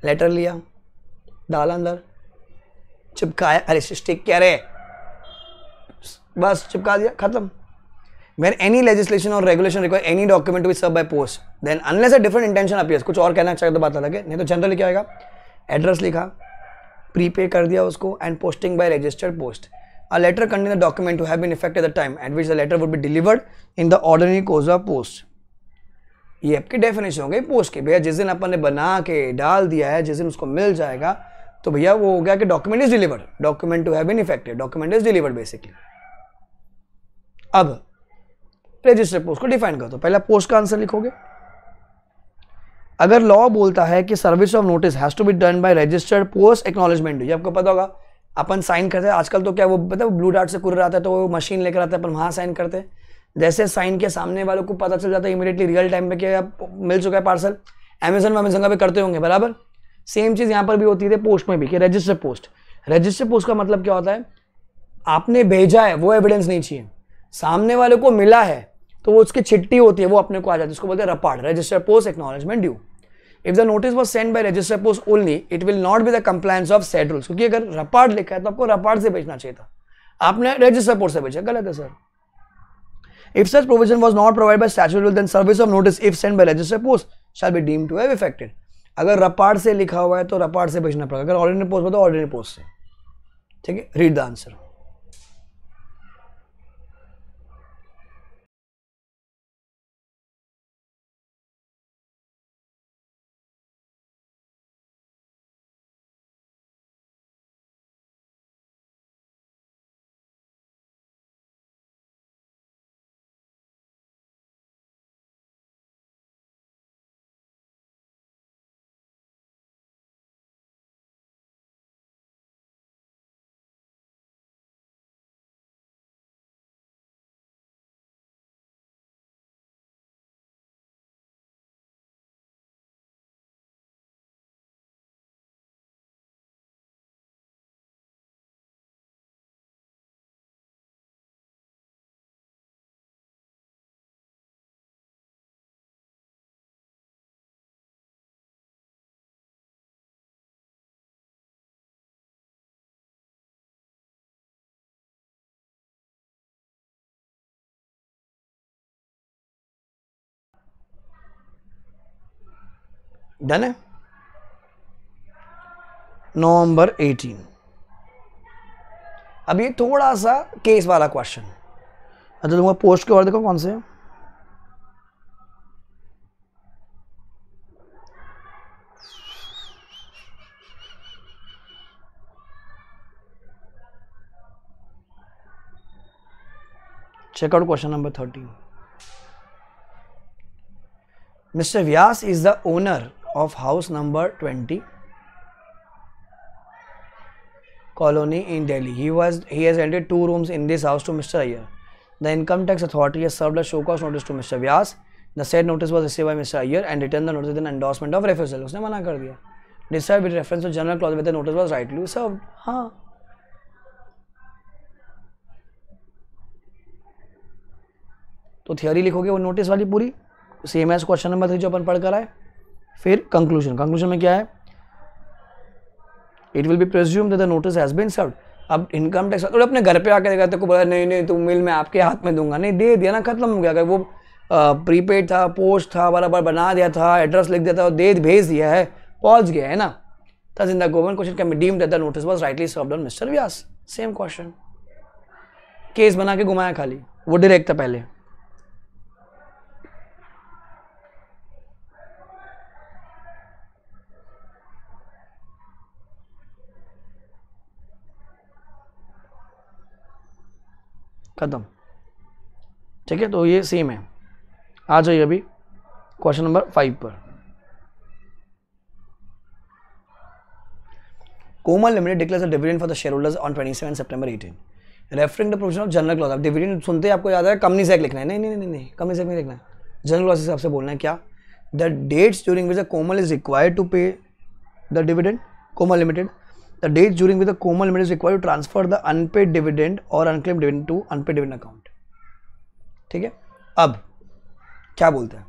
लेटर लिया डाल अंदर चिपकाया अरे स्टिक क्या रे बस चिपका दिया खत्म when any legislation or regulation require any document to be served by post then unless a different intention appears कुछ और कहना चाहिए तो बात अलग है नहीं तो जनरली क्या आएगा एड्रेस लिखा प्रीपे कर दिया उसको and posting by registered post a letter containing the document to have been effected at the time at which the letter would be delivered in the ordinary course of post ये आपकी definition हो गई post की भैया जिस दिन अपन ने बना के डाल दिया है जिस दिन उसको मिल जाएगा तो भैया वो हो गया कि document is delivered document to have been effected document is delivered basically अब रजिस्टर पोस्ट को डिफाइन कर दो पहला पोस्ट का आंसर लिखोगे अगर लॉ बोलता है कि service of notice has to be done by registered post acknowledgement ये आपको पता होगा अपन साइन करते हैं आजकल तो क्या वो मतलब ब्लू डार्ट से कुरर आता है तो वो मशीन लेकर आता है अपन वहाँ साइन करते हैं जैसे साइन के सामने वालों को पता चल जाता है इमीडिएटली रियल टाइम पे कि आप मिल चुका है पार्सल अमेजोन अमेजोन का भी करते होंगे बराबर सेम चीज़ यहाँ पर भी होती है पोस्ट में भी कि रजिस्टर पोस्ट रजिस्टर पोस्ट का मतलब क्या होता है आपने भेजा है वो एविडेंस नहीं चाहिए सामने वाले को मिला है तो वो उसकी चिट्ठी होती है वो अपने को आ जाती है उसको बोलते हैं RPAD register post acknowledgement due if the notice was send by register post only it will not be the compliance of said rules क्योंकि अगर रपाड़ लिखा है तो आपको रपाड़ से भेजना चाहिए था आपने रजिस्टर पोस्ट से भेजा गलत है sir If such provision was not provided by statute rule, then service of notice, if sent by post post, shall be deemed to have effected. अगर रपार्ट से लिखा हुआ है तो रपार्ट से भेजना पड़ेगा अगर ऑर्डिनरी पोस्ट हो तो ऑर्डिनरी पोस्ट से ठीक है रीड द आंसर डन है नवंबर 18 अब ये थोड़ा सा केस वाला क्वेश्चन अच्छा तुम्हें पोस्ट के और देखो कौन से है check out question number thirteen mister Vyas is the owner of house number 20 colony in Delhi. He was he has rented two rooms in this house to Mr. Iyer. The income tax authority has served a show cause notice to Mr. Vyas. The said notice was received by Mr. Iyer and returned the notice with an endorsement of refusal. उसने मना कर दिया. Discharge with reference to general clause with the notice was rightly served. हाँ. तो theory लिखोगे वो notice वाली पूरी same as question number three जो अपन पढ़ कर आए फिर कंक्लूजन कंक्लूजन में क्या है it will be presume that the notice has been serve अब इनकम टैक्स और अपने घर पे आके देखा तो बोला नहीं नहीं तुम मिल मैं आपके हाथ में दूंगा नहीं दे दिया ना खत्म हो गया अगर वो प्रीपेड था पोस्ट था बराबर बना दिया था एड्रेस लिख दिया था और दे भेज दिया है पहुंच गया है ना Thus, in the government question can be deemed that the notice was rightly served on Mr. Vyas. Same case बना के घुमाया खाली वो डायरेक्ट था पहले ख़त्म ठीक है तो ये सेम है आ जाइए अभी क्वेश्चन नंबर फाइव पर कोमल Limited declares a dividend for the shareholders on 27 September 18. Referring the provision of general clause. अब dividend सुनते आपको याद है कमनी सेक लिखना है नहीं नहीं नहीं नहीं कमनी सेक नहीं लिखना है जनरल क्लॉज हिसाब से बोलना है क्या the dates during which the Komal is required to pay the dividend Komal limited the date during which the Komal limit is required to transfer the unpaid dividend or unclaimed dividend to unpaid dividend account. ठीक है अब क्या बोलते हैं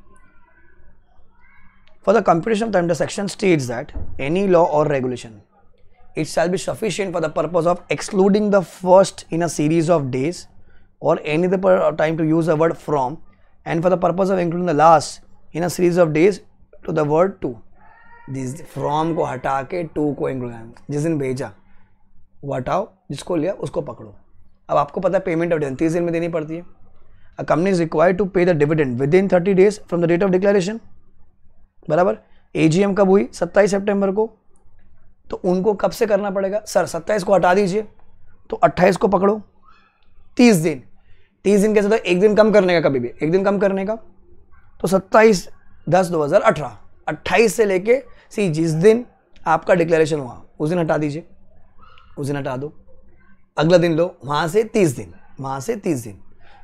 for the computation of time the section states that any law और regulation it shall be sufficient for the purpose of excluding the first in a series of days or any other time to use the word from and for the purpose of including the last in a series of days to the word to this from को हटा के to को include जिस दिन भेजा वो हटाओ जिसको लिया उसको पकड़ो अब आपको पता है पेमेंट ऑफ तीस दिन में देनी पड़ती है a company is require to pay the dividend within thirty days from the date of declaration बराबर ए कब हुई सत्ताईस सेप्टेम्बर को तो उनको कब से करना पड़ेगा सर सत्ताईस को हटा दीजिए तो अट्ठाईस को पकड़ो तीस दिन तीस दिन कैसे तो एक दिन कम करने का कभी भी एक दिन कम करने का तो सत्ताईस दस दो हज़ार अठारह अट्ठाईस से लेके सी जिस दिन आपका डिक्लेरेशन हुआ उस दिन हटा दीजिए उस दिन हटा दो अगला दिन लो वहाँ से तीस दिन वहाँ से तीस दिन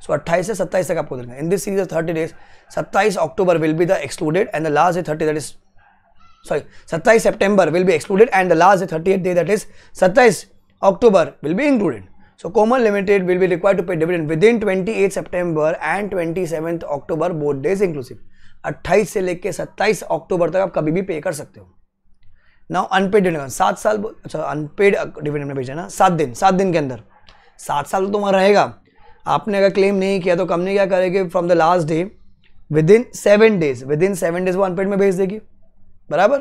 सो अट्ठाईस से सत्ताईस तक आपको देना in this series of days सत्ताईस October will be the excluded and the last day thirty that is sorry सत्ताईस September will be excluded and the last thirty eight day that is सत्ताईस October will be included so common limited will be require to pay dividend within twenty eight September and twenty seventh October both days inclusive अट्ठाईस से लेकर सत्ताईस अक्टूबर तक आप कभी भी पे कर सकते हो ना अनपेड डिविडेंड सात साल अच्छा अनपेड डिविडेंड में ना सात दिन सात दिन के अंदर सात साल तो तुम्हारा रहेगा आपने अगर क्लेम नहीं किया तो कंपनी क्या करेगी from the last day within seven days within seven days वो अनपेड में भेज देगी बराबर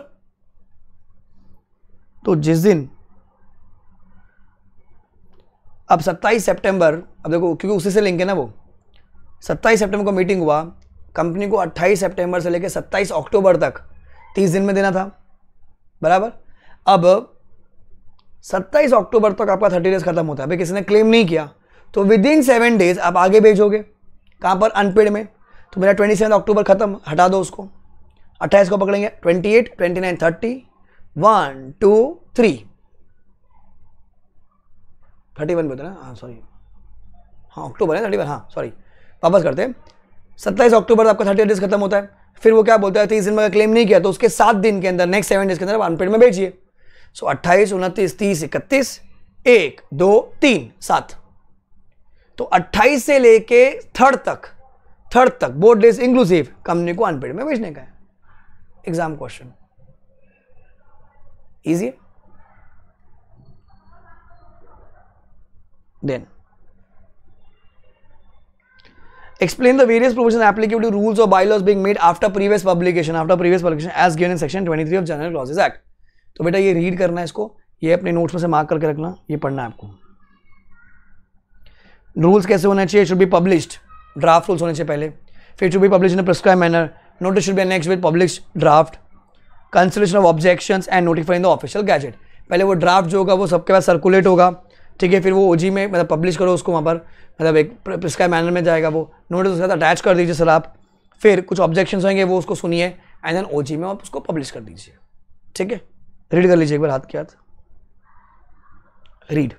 तो जिस दिन अब 27 सितंबर अब देखो क्योंकि उसी से लिंक है ना वो 27 सितंबर को मीटिंग हुआ कंपनी को 28 सितंबर से लेकर 27 अक्टूबर तक 30 दिन में देना था बराबर अब 27 अक्टूबर तक आपका 30 डेज खत्म होता है अभी किसी ने क्लेम नहीं किया तो विद इन सेवन डेज आप आगे भेजोगे कहाँ पर अनपेड में तो मेरा ट्वेंटी सेवन अक्टूबर खत्म हटा दो उसको अट्ठाईस को पकड़ेंगे twenty eight twenty nine thirty one two three thirty one बताना हाँ सॉरी हाँ अक्टूबर है थर्टी वन हाँ सॉरी वापस करते हैं सत्ताईस अक्टूबर आपका थर्टी डेज खत्म होता है फिर वो क्या बोलता है तीस दिन में क्लेम नहीं किया तो उसके सात दिन के अंदर नेक्स्ट सेवन डेज के अंदर अनपेड में बेचिए सो अट्ठाईस उनतीस तीस इकतीस एक दो तीन सात तो अट्ठाईस से लेके थर्ड तक थर्ड तक बोर्ड डेज इंक्लूसिव कंपनी को अनपेड में भेजने का है exam question easy then Explain the various provisions applicable to rules or bylaws being made after previous publication after previous publication as given in section 23 of General Clauses Act. तो बेटा ये read करना है इसको ये अपने नोट्स में से मार्क करके रखना ये पढ़ना है आपको रूल्स कैसे होने चाहिए should be published draft rules होने चाहिए पहले फिर should be publish in a prescribe manner notice should be next with publish draft consideration of objection and notifying the official gazette पहले वो ड्राफ्ट जो होगा वो सबके पास सर्कुलेट होगा ठीक है फिर वो ओ में मतलब पब्लिश करो उसको वहाँ पर मतलब एक प्रिस्क्राइब मैनर में जाएगा वो नोटिस उसके साथ अटैच कर दीजिए सर आप फिर कुछ ऑब्जेक्शन होंगे वो उसको सुनिए एंड देन ओ में आप उसको पब्लिश कर दीजिए ठीक है रीड कर लीजिए एक बार हाथ के हाथ read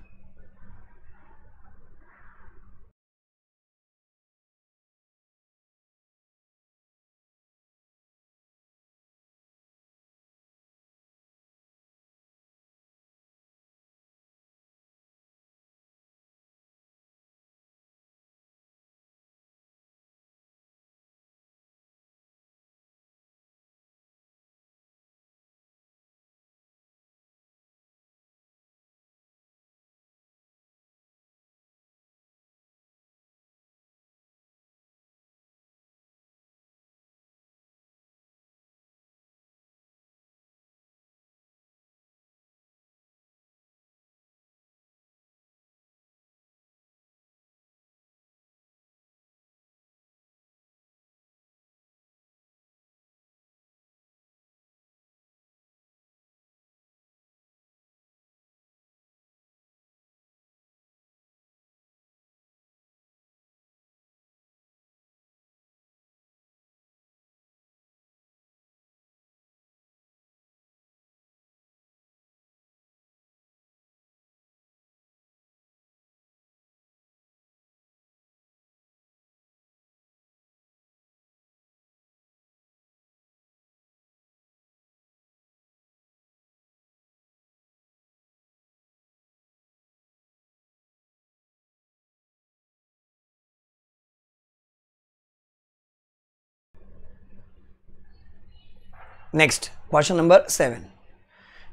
next question number seven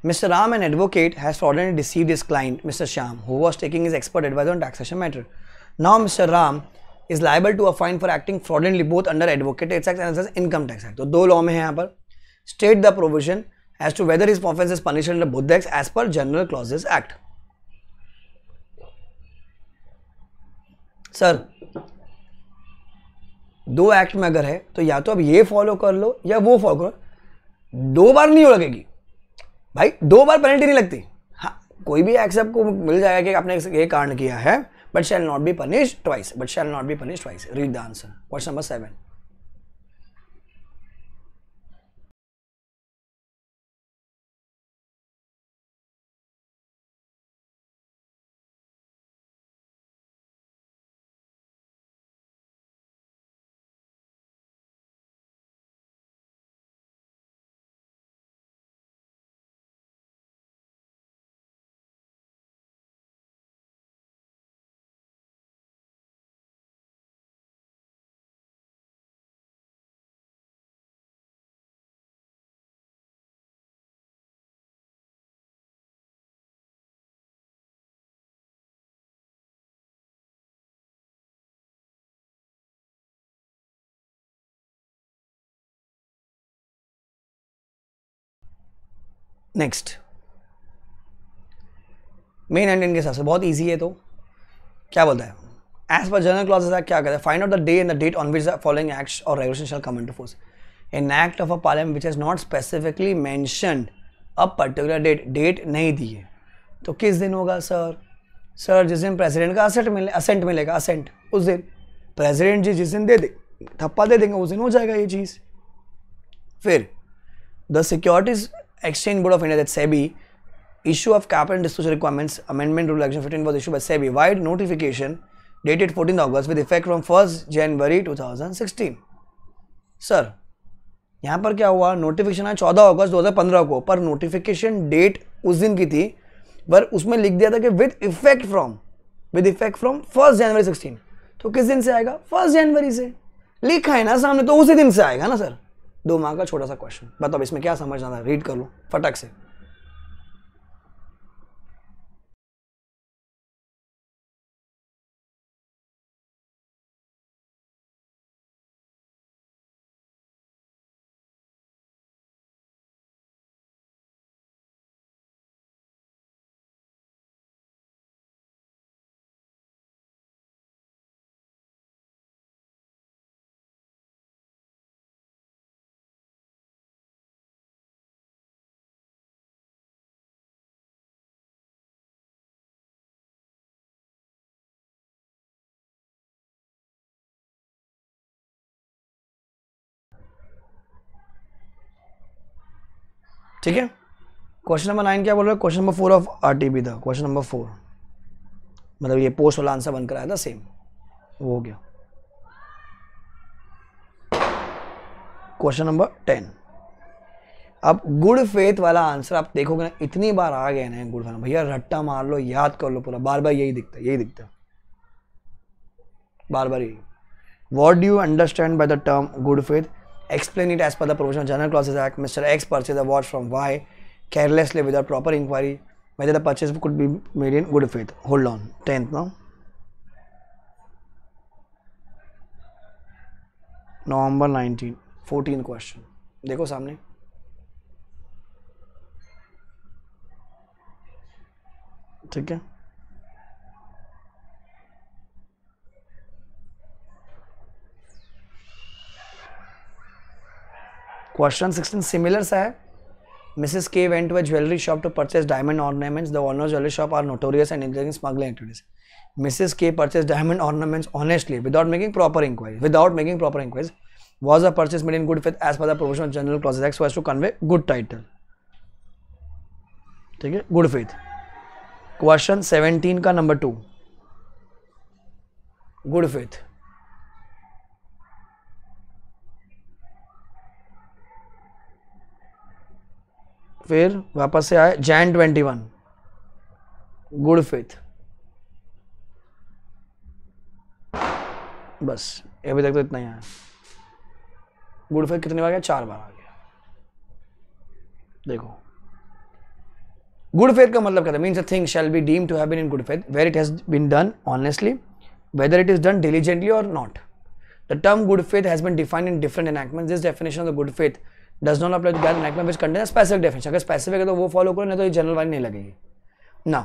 mister Ram an advocate has fraudulently deceived his client, Mr. Sham, who was taking his expert advice on taxation matter. Now, Mr. Ram is liable to a fine for acting fraudulently both under advocate act and income tax act तो दो law में है यहाँ पर state the provision as to whether is offence is punish under both act as per general clauses act sir दो act में अगर है तो या तो अब ये फॉलो कर लो या वो फॉलो करो दो बार नहीं लगेगी भाई दो बार पेनल्टी नहीं लगती हाँ कोई भी एक्स आपको मिल जाएगा कि आपने ये कारण किया है but shall not be punish twice but shall not be punish twice read the answer question number seven next main end के हिसाब से बहुत ईजी है तो क्या बोलता है as per general clause act क्या कहता है find out the day and the date on which following act और regulation shall come into force an act of a parliament which is not specifically mention a particular date date नहीं दी है तो किस दिन होगा सर सर जिस दिन प्रेसिडेंट का असेंट मिले असेंट मिलेगा असेंट उस दिन प्रेसिडेंट जी जिस दिन दे दे थप्पा दे देंगे उस दिन हो जाएगा ये चीज़ फिर the securities Exchange Board of India, that SEBI, issue of capital and disclosure requirements amendment rule action 15 was issued by SEBI via notification dated 14 August with effect from 1st January 2016. Sir यहाँ पर क्या हुआ notification आया 14 अगस्त 2015 को पर notification date उस दिन की थी पर उसमें लिख दिया था कि with effect from with effect from first जनवरी 16 तो किस दिन से आएगा फर्स्ट जनवरी से लिखा है ना सामने तो उसी दिन से आएगा ना सर दो मार्क का छोटा सा क्वेश्चन बताओ इसमें क्या समझना था रीड कर लो फटक से ठीक है क्वेश्चन नंबर नाइन क्या बोल रहे हैं question number four of R T B था क्वेश्चन नंबर फोर मतलब ये पोस्ट वाला आंसर बनकर आया था सेम वो हो गया क्वेश्चन नंबर टेन अब गुड फेथ वाला आंसर आप देखोगे ना इतनी बार आ गए ना गुड फेथ भैया रट्टा मार लो याद कर लो पूरा बार बार यही दिखता है यही दिखता है बार बार यही what do you understand by the term good faith explain it as per the provision of General Clauses Act. Mr. X purchased the watch from Y carelessly without proper inquiry. Whether the purchase could be made in good faith. Hold on. 10th now. नवंबर 19, 14 question देखो सामने ठीक है question sixteen similar सा है Mrs K went to a jewellery shop to purchase diamond ornaments the owner jewellery shop are notorious and in smuggling activities Mrs K purchase diamond ornaments honestly without making proper inquiry without making proper inquiry was a purchase made in good faith as per the general clause X was to convey good title ठीक है good faith question seventeen का number two good faith फिर वापस से आए Jain twenty one good faith बस अभी तक तो इतना ही आया गुड फेथ कितनी बार गया चार बार आ गया देखो गुड फेथ का मतलब क्या था means a thing shall be deem to have been in good faith where it has been done honestly whether it is done diligently और not the term good faith has been defined in different enactment this definition of the good faith does not apply together language content specific definition अगर specific है तो वो follow करो नहीं तो ये general वाली नहीं लगेगी ना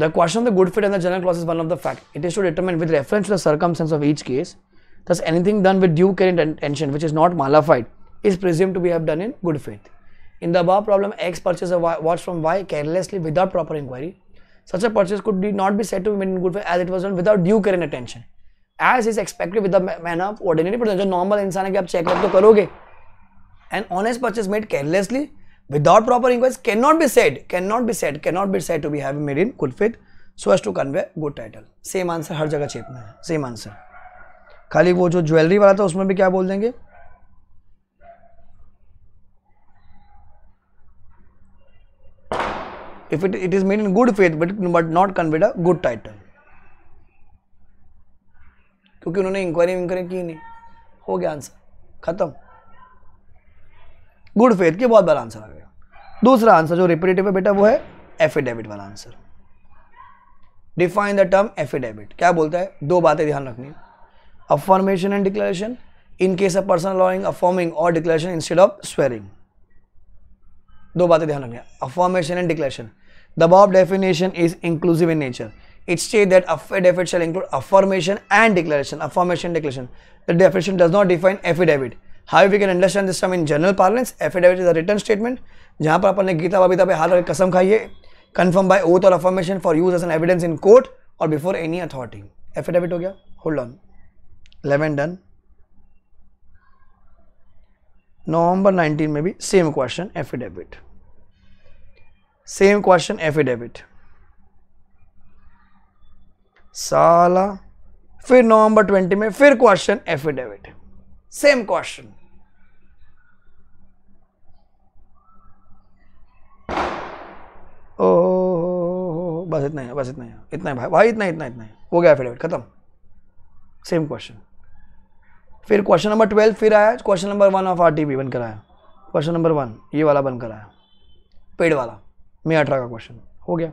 the question of the good faith and the general clause is one of the fact it is to determine with reference to the circumstance of each case thus anything done with due care tension which is not mala fide is presume to be have done in good faith in the above problem X purchase watch from Y carelessly without proper inquiry such a purchase could D not be set to made in good faith as it was done without due care attention as is expected with man of ordinary जो normal इंसान है कि आप checkup तो करोगे an honest purchase made carelessly without proper inquiries cannot be said cannot be said cannot be said to be having made in good faith so as to convey good title same answer हर जगह छेपना है same answer खाली वो जो jewellery वाला था उसमें भी क्या बोल देंगे if it, it is made in good faith but but not conveyed a good title क्योंकि उन्होंने इंक्वायरी इंक्वायरी की नहीं हो गया आंसर खत्म गुड फेथ के बहुत बड़ा आंसर आ गया दूसरा आंसर जो रिपीटेटिव है बेटा वो है एफिडेविट वाला answer define the term affidavit क्या बोलता है दो बातें ध्यान रखनी affirmation and declaration in case of person allowing affirming और डिक्लेरेशन इंस्टेड ऑफ स्वेरिंग दो बातें ध्यान रखनी affirmation and declaration the above definition is inclusive in nature it state that affidavit shall include affirmation and declaration affirmation declaration the definition does not define affidavit how we can understand this in general parlance affidavit is a return statement जहाँ पर अपन ने गीता बबीता पे हाल कसम खाइए confirm by oath or affirmation for use as an evidence in court or before any authority affidavit हो गया hold on eleven done November 19 में भी same question affidavit same question affidavit साला फिर नवंबर 20 में फिर क्वेश्चन एफिडेविट सेम क्वेश्चन ओ बस इतना है बस इतना है इतना है भाई भाई इतना इतना इतना है हो गया एफिडेविट खत्म सेम क्वेश्चन फिर क्वेश्चन नंबर ट्वेल्व फिर आया question number one of R T P बनकर आया क्वेश्चन नंबर वन ये वाला बनकर आया पेड़ वाला मे अठारह का क्वेश्चन हो गया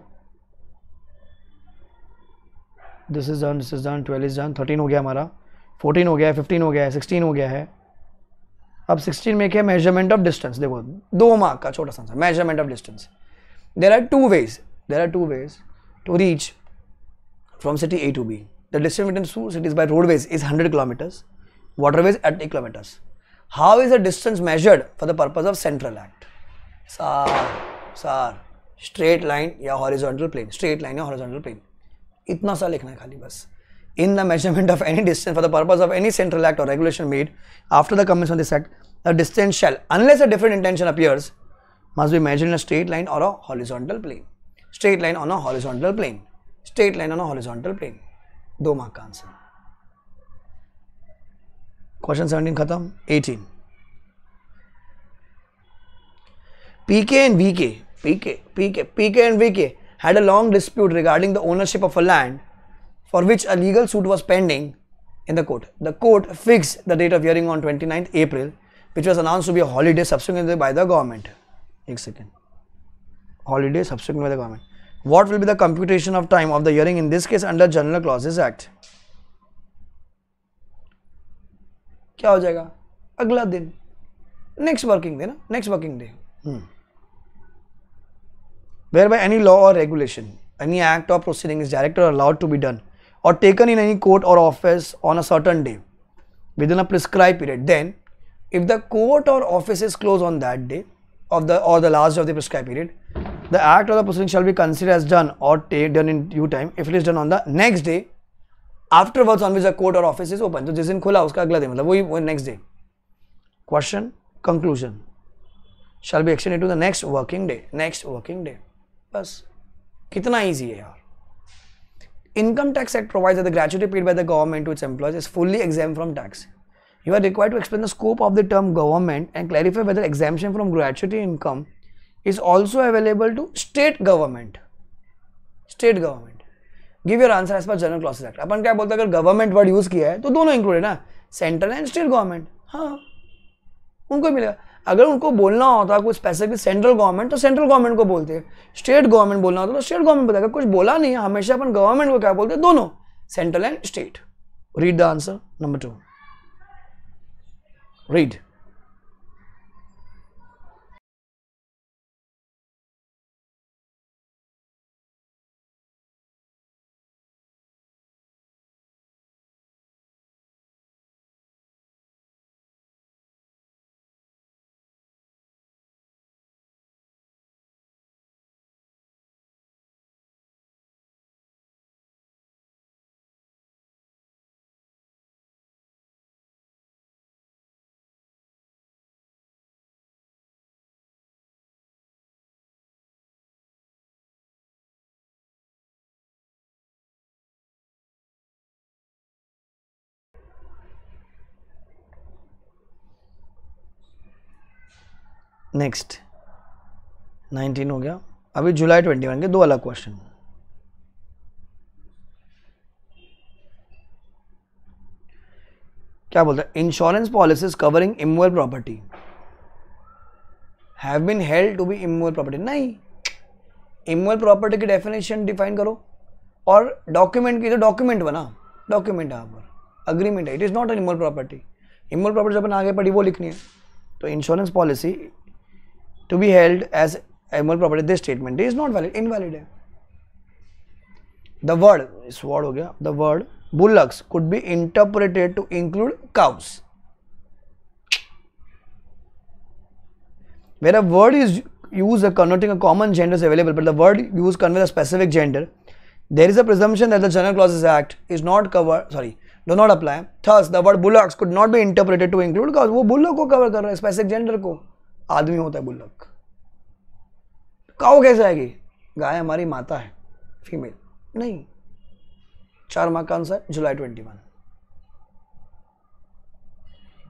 this is done this is done twelve is done thirteen हो गया हमारा फोर्टीन हो गया है फिफ्टीन हो गया है सिक्सटीन हो गया है अब सिक्सटीन में क्या मेजरमेंट ऑफ डिस्टेंस देखो दो मार्क का छोटा सा measurement of distance there are two ways there are two ways to reach from city a to b the distance between two cities by roadways is 100 kilometers waterways at 8 kilometers how is the distance measured for the purpose of central act Sir, sir, straight line or horizontal plane straight line or horizontal plane Itna sa likhna hai खाली bas. in the measurement of any distance for the purpose of any central act or regulation made after the commencement of this act the distance shall unless a different intention appears must be measured in a straight line or a horizontal plane. Straight line on a horizontal plane. Straight line on a horizontal plane. do mark का answer question seventeen खत्म eighteen PK and VK pk pk PK and VK had a long dispute regarding the ownership of a land for which a legal suit was pending in the court. The court fixed the date of hearing on 29th April, which was announced to be a holiday subsequently by the government. एक second holiday subscript में the what will be the computation of time of the hearing in this case under general General act क्या हो जाएगा अगला दिन next working day ना next working day whereby any law और regulation any act of proceeding is direct or allowed to be done or taken in any court or office on a certain day within a prescribe period then if the court or office is close on that day of the or the last day of the prescribed period the act of the proceeding shall be considered as done or done in due time if it is done on the next day afterwards on which the court or office is open तो jis din khula uska agla din matlab wohi वो next day question conclusion shall be extended to the next working day next working day बस कितना easy है यार Income Tax Act provides that the gratuity paid by the government to its employees is fully exempt from tax. You are required to explain the scope of the term government and clarify whether exemption from gratuity income is also available to state government. State government. give your answer as per general clauses act apan kya bolta agar government word use kiya hai to dono दोनों na central and state government ha हाँ उनको मिलेगा अगर उनको बोलना होता कुछ specific central government तो सेंट्रल गवर्नमेंट को बोलते हैं स्टेट गवर्नमेंट बोलना होता तो स्टेट गवर्नमेंट बताएगा कुछ बोला नहीं है हमेशा अपन गवर्नमेंट को क्या बोलते हैं दोनों central and state read the answer number two Read. Next 19 हो गया अभी जुलाई 21 के दो अलग क्वेश्चन क्या बोलते हैं insurance policies covering immovable property have been held to be immovable property नहीं इमोअल प्रॉपर्टी की डेफिनेशन डिफाइन करो और डॉक्यूमेंट की तो डॉक्यूमेंट बना डॉक्यूमेंट है यहाँ पर अग्रीमेंट है it is not an immovable property immovable property जब आगे पढ़ी वो लिखनी है तो insurance policy to be held as immovable property this statement is not valid invalid है द वर्ड इस वर्ड हो गया the word bullocks could be interpreted to include cows where word is use converting a common gender available but the word use convey specific gender there is a presumption that the general clause act is not cover sorry do not apply thus the word bullocks could not be interpreted to include वो bullock को cover कर रहे हैं specific gender को आदमी होता है गुल्लक काओ कैसे आएगी गाय हमारी माता है फीमेल नहीं चार माह का आंसर जुलाई ट्वेंटी वन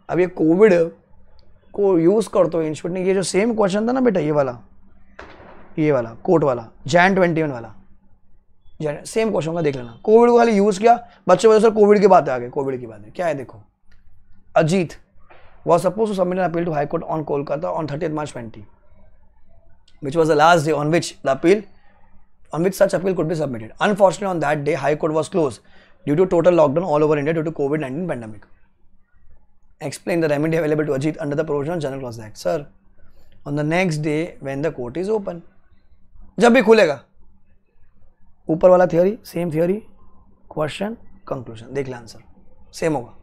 अब ये कोविड को यूज करते हो इंस्टीट्यूट ने ये जो सेम क्वेश्चन था ना बेटा ये वाला ये वाला कोट वाला जैन ट्वेंटी वन वाला जैन सेम क्वेश्चन का देख लेना कोविड को खाली यूज किया बच्चों सर कोविड तो की बात आ आगे कोविड की बात है क्या है देखो Ajit was supposed to submit an appeal to High Court on Kolkata on 30th March 20, which was the last day on which the appeal, on which such appeal could be submitted. Unfortunately, on that day, High Court was closed due to total lockdown all over India due to COVID-19 pandemic. Explain the remedy available to Ajit under the provision of General Clause Act, sir. On the next day, when the court is open, जब भी खुलेगा ऊपर वाला theory same theory question conclusion देख लें answer same होगा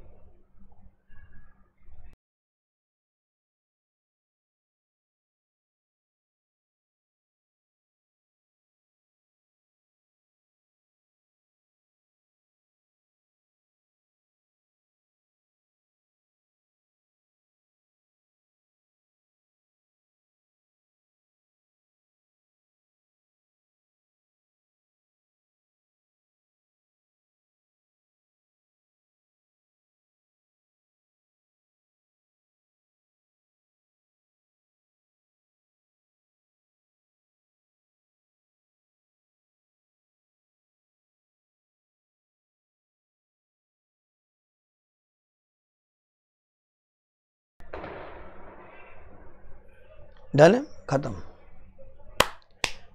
done है ख़त्म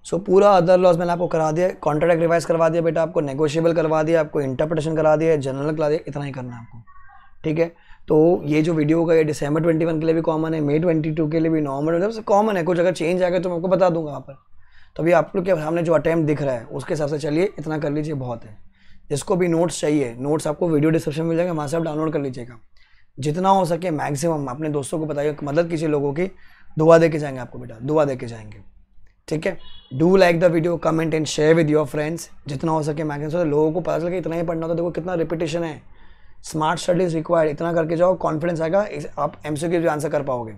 सो so, पूरा अदर लॉस मैंने आपको करा दिया कॉन्ट्रैक्ट रिवाइज करवा दिया बेटा आपको नेगोशिएबल करवा दिया आपको इंटरप्रटेशन करा दिया जनरल करा दिया इतना ही करना है आपको ठीक है तो ये जो वीडियो का ये डिसंबर 21 के लिए भी कॉमन है मई 22 के लिए भी नॉर्मल है कॉमन है कुछ अगर चेंज आएगा तो मैं आपको बता दूंगा वहाँ पर तो अभी आप लोग के सामने जो अटैम्प्ट दिख रहा है उसके हिसाब से चलिए इतना कर लीजिए बहुत है जिसको भी नोट्स चाहिए नोट्स आपको वीडियो डिस्क्रिप्शन मिल जाएगा वहाँ से आप डाउनलोड कर लीजिएगा जितना हो सके मैक्सिमम अपने दोस्तों को बताइए मदद कीजिए लोगों की दुआ दे के जाएंगे आपको बेटा दुआ दे के जाएंगे ठीक है do like the video comment and share with your friends जितना हो सके मैगजीन से लोगों को पता चले इतना ही पढ़ना होता है देखो कितना रिपीटेशन है स्मार्ट स्टडीज रिक्वायर्ड इतना करके जाओ कॉन्फिडेंस आएगा आप एम सी क्यू आंसर कर पाओगे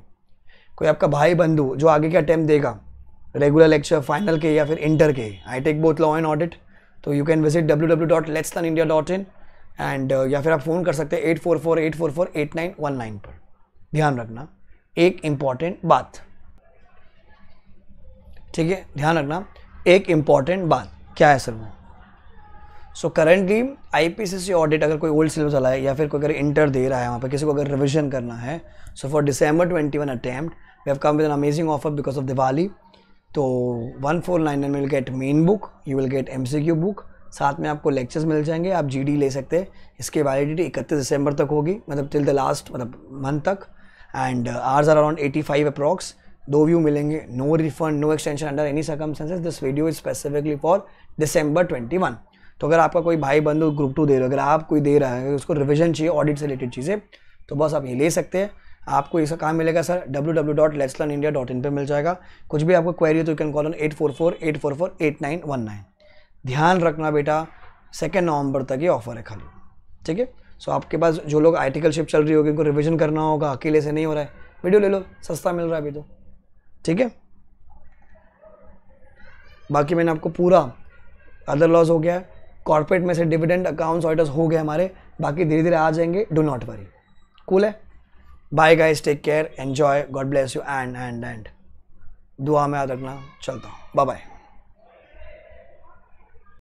कोई आपका भाई बंधु जो आगे के अटैम्प्ट देगा रेगुलर लेक्चर फाइनल के या फिर इंटर के I take both law and audit तो you can visit W W dot let's then India dot in and या फिर आप फ़ोन कर सकते हैं eight four four eight four four eight nine one nine पर ध्यान रखना एक इम्पॉर्टेंट बात ठीक है ध्यान रखना एक इम्पॉर्टेंट बात क्या है सर वो सो करेंटली आईपीसीसी ऑडिट अगर कोई ओल्ड सिलेबस वाला है या फिर कोई अगर इंटर दे रहा है वहाँ पर किसी को अगर रिविजन करना है so for December twenty one attempt we have come with an amazing offer because of Diwali तो one four nine nine will get main book you will get M C Q book साथ में आपको lectures मिल जाएंगे आप G D ले सकते हैं इसकी वैलिडिटी इकतीस दिसंबर तक होगी मतलब टिल द लास्ट मतलब मंथ तक and hours are around eighty five approx दो व्यू मिलेंगे no refund no extension under any circumstances this video is specifically for December one तो अगर आपका कोई भाई बंधु ग्रुप टू दे रहे हो अगर आप कोई दे रहा है उसको रिविजन चाहिए ऑडिट से रिलेटेड चीज़ें तो बस आप ये ले सकते हैं आपको इसका काम मिलेगा sir W W dot let's learn India dot in पर मिल जाएगा कुछ भी आपको क्वेरी हो तो you can call on eight four four eight four four eight nine one nine ध्यान रखना बेटा सेकेंड नवंबर तक ये ऑफर है खाली ठीक है सो so, आपके पास जो लोग आर्टिकलशिप चल रही होगी उनको रिविजन करना होगा अकेले से नहीं हो रहा है वीडियो ले लो सस्ता मिल रहा है अभी तो ठीक है बाकी मैंने आपको पूरा अदर लॉस हो गया है कॉर्पोरेट में से डिविडेंड अकाउंट्स ऑर्डर्स हो गए हमारे बाकी धीरे धीरे आ जाएंगे डो नॉट वरी कूल है bye guys take care enjoy God bless you and and and दुआ में याद रखना चलता हूँ बाय बाय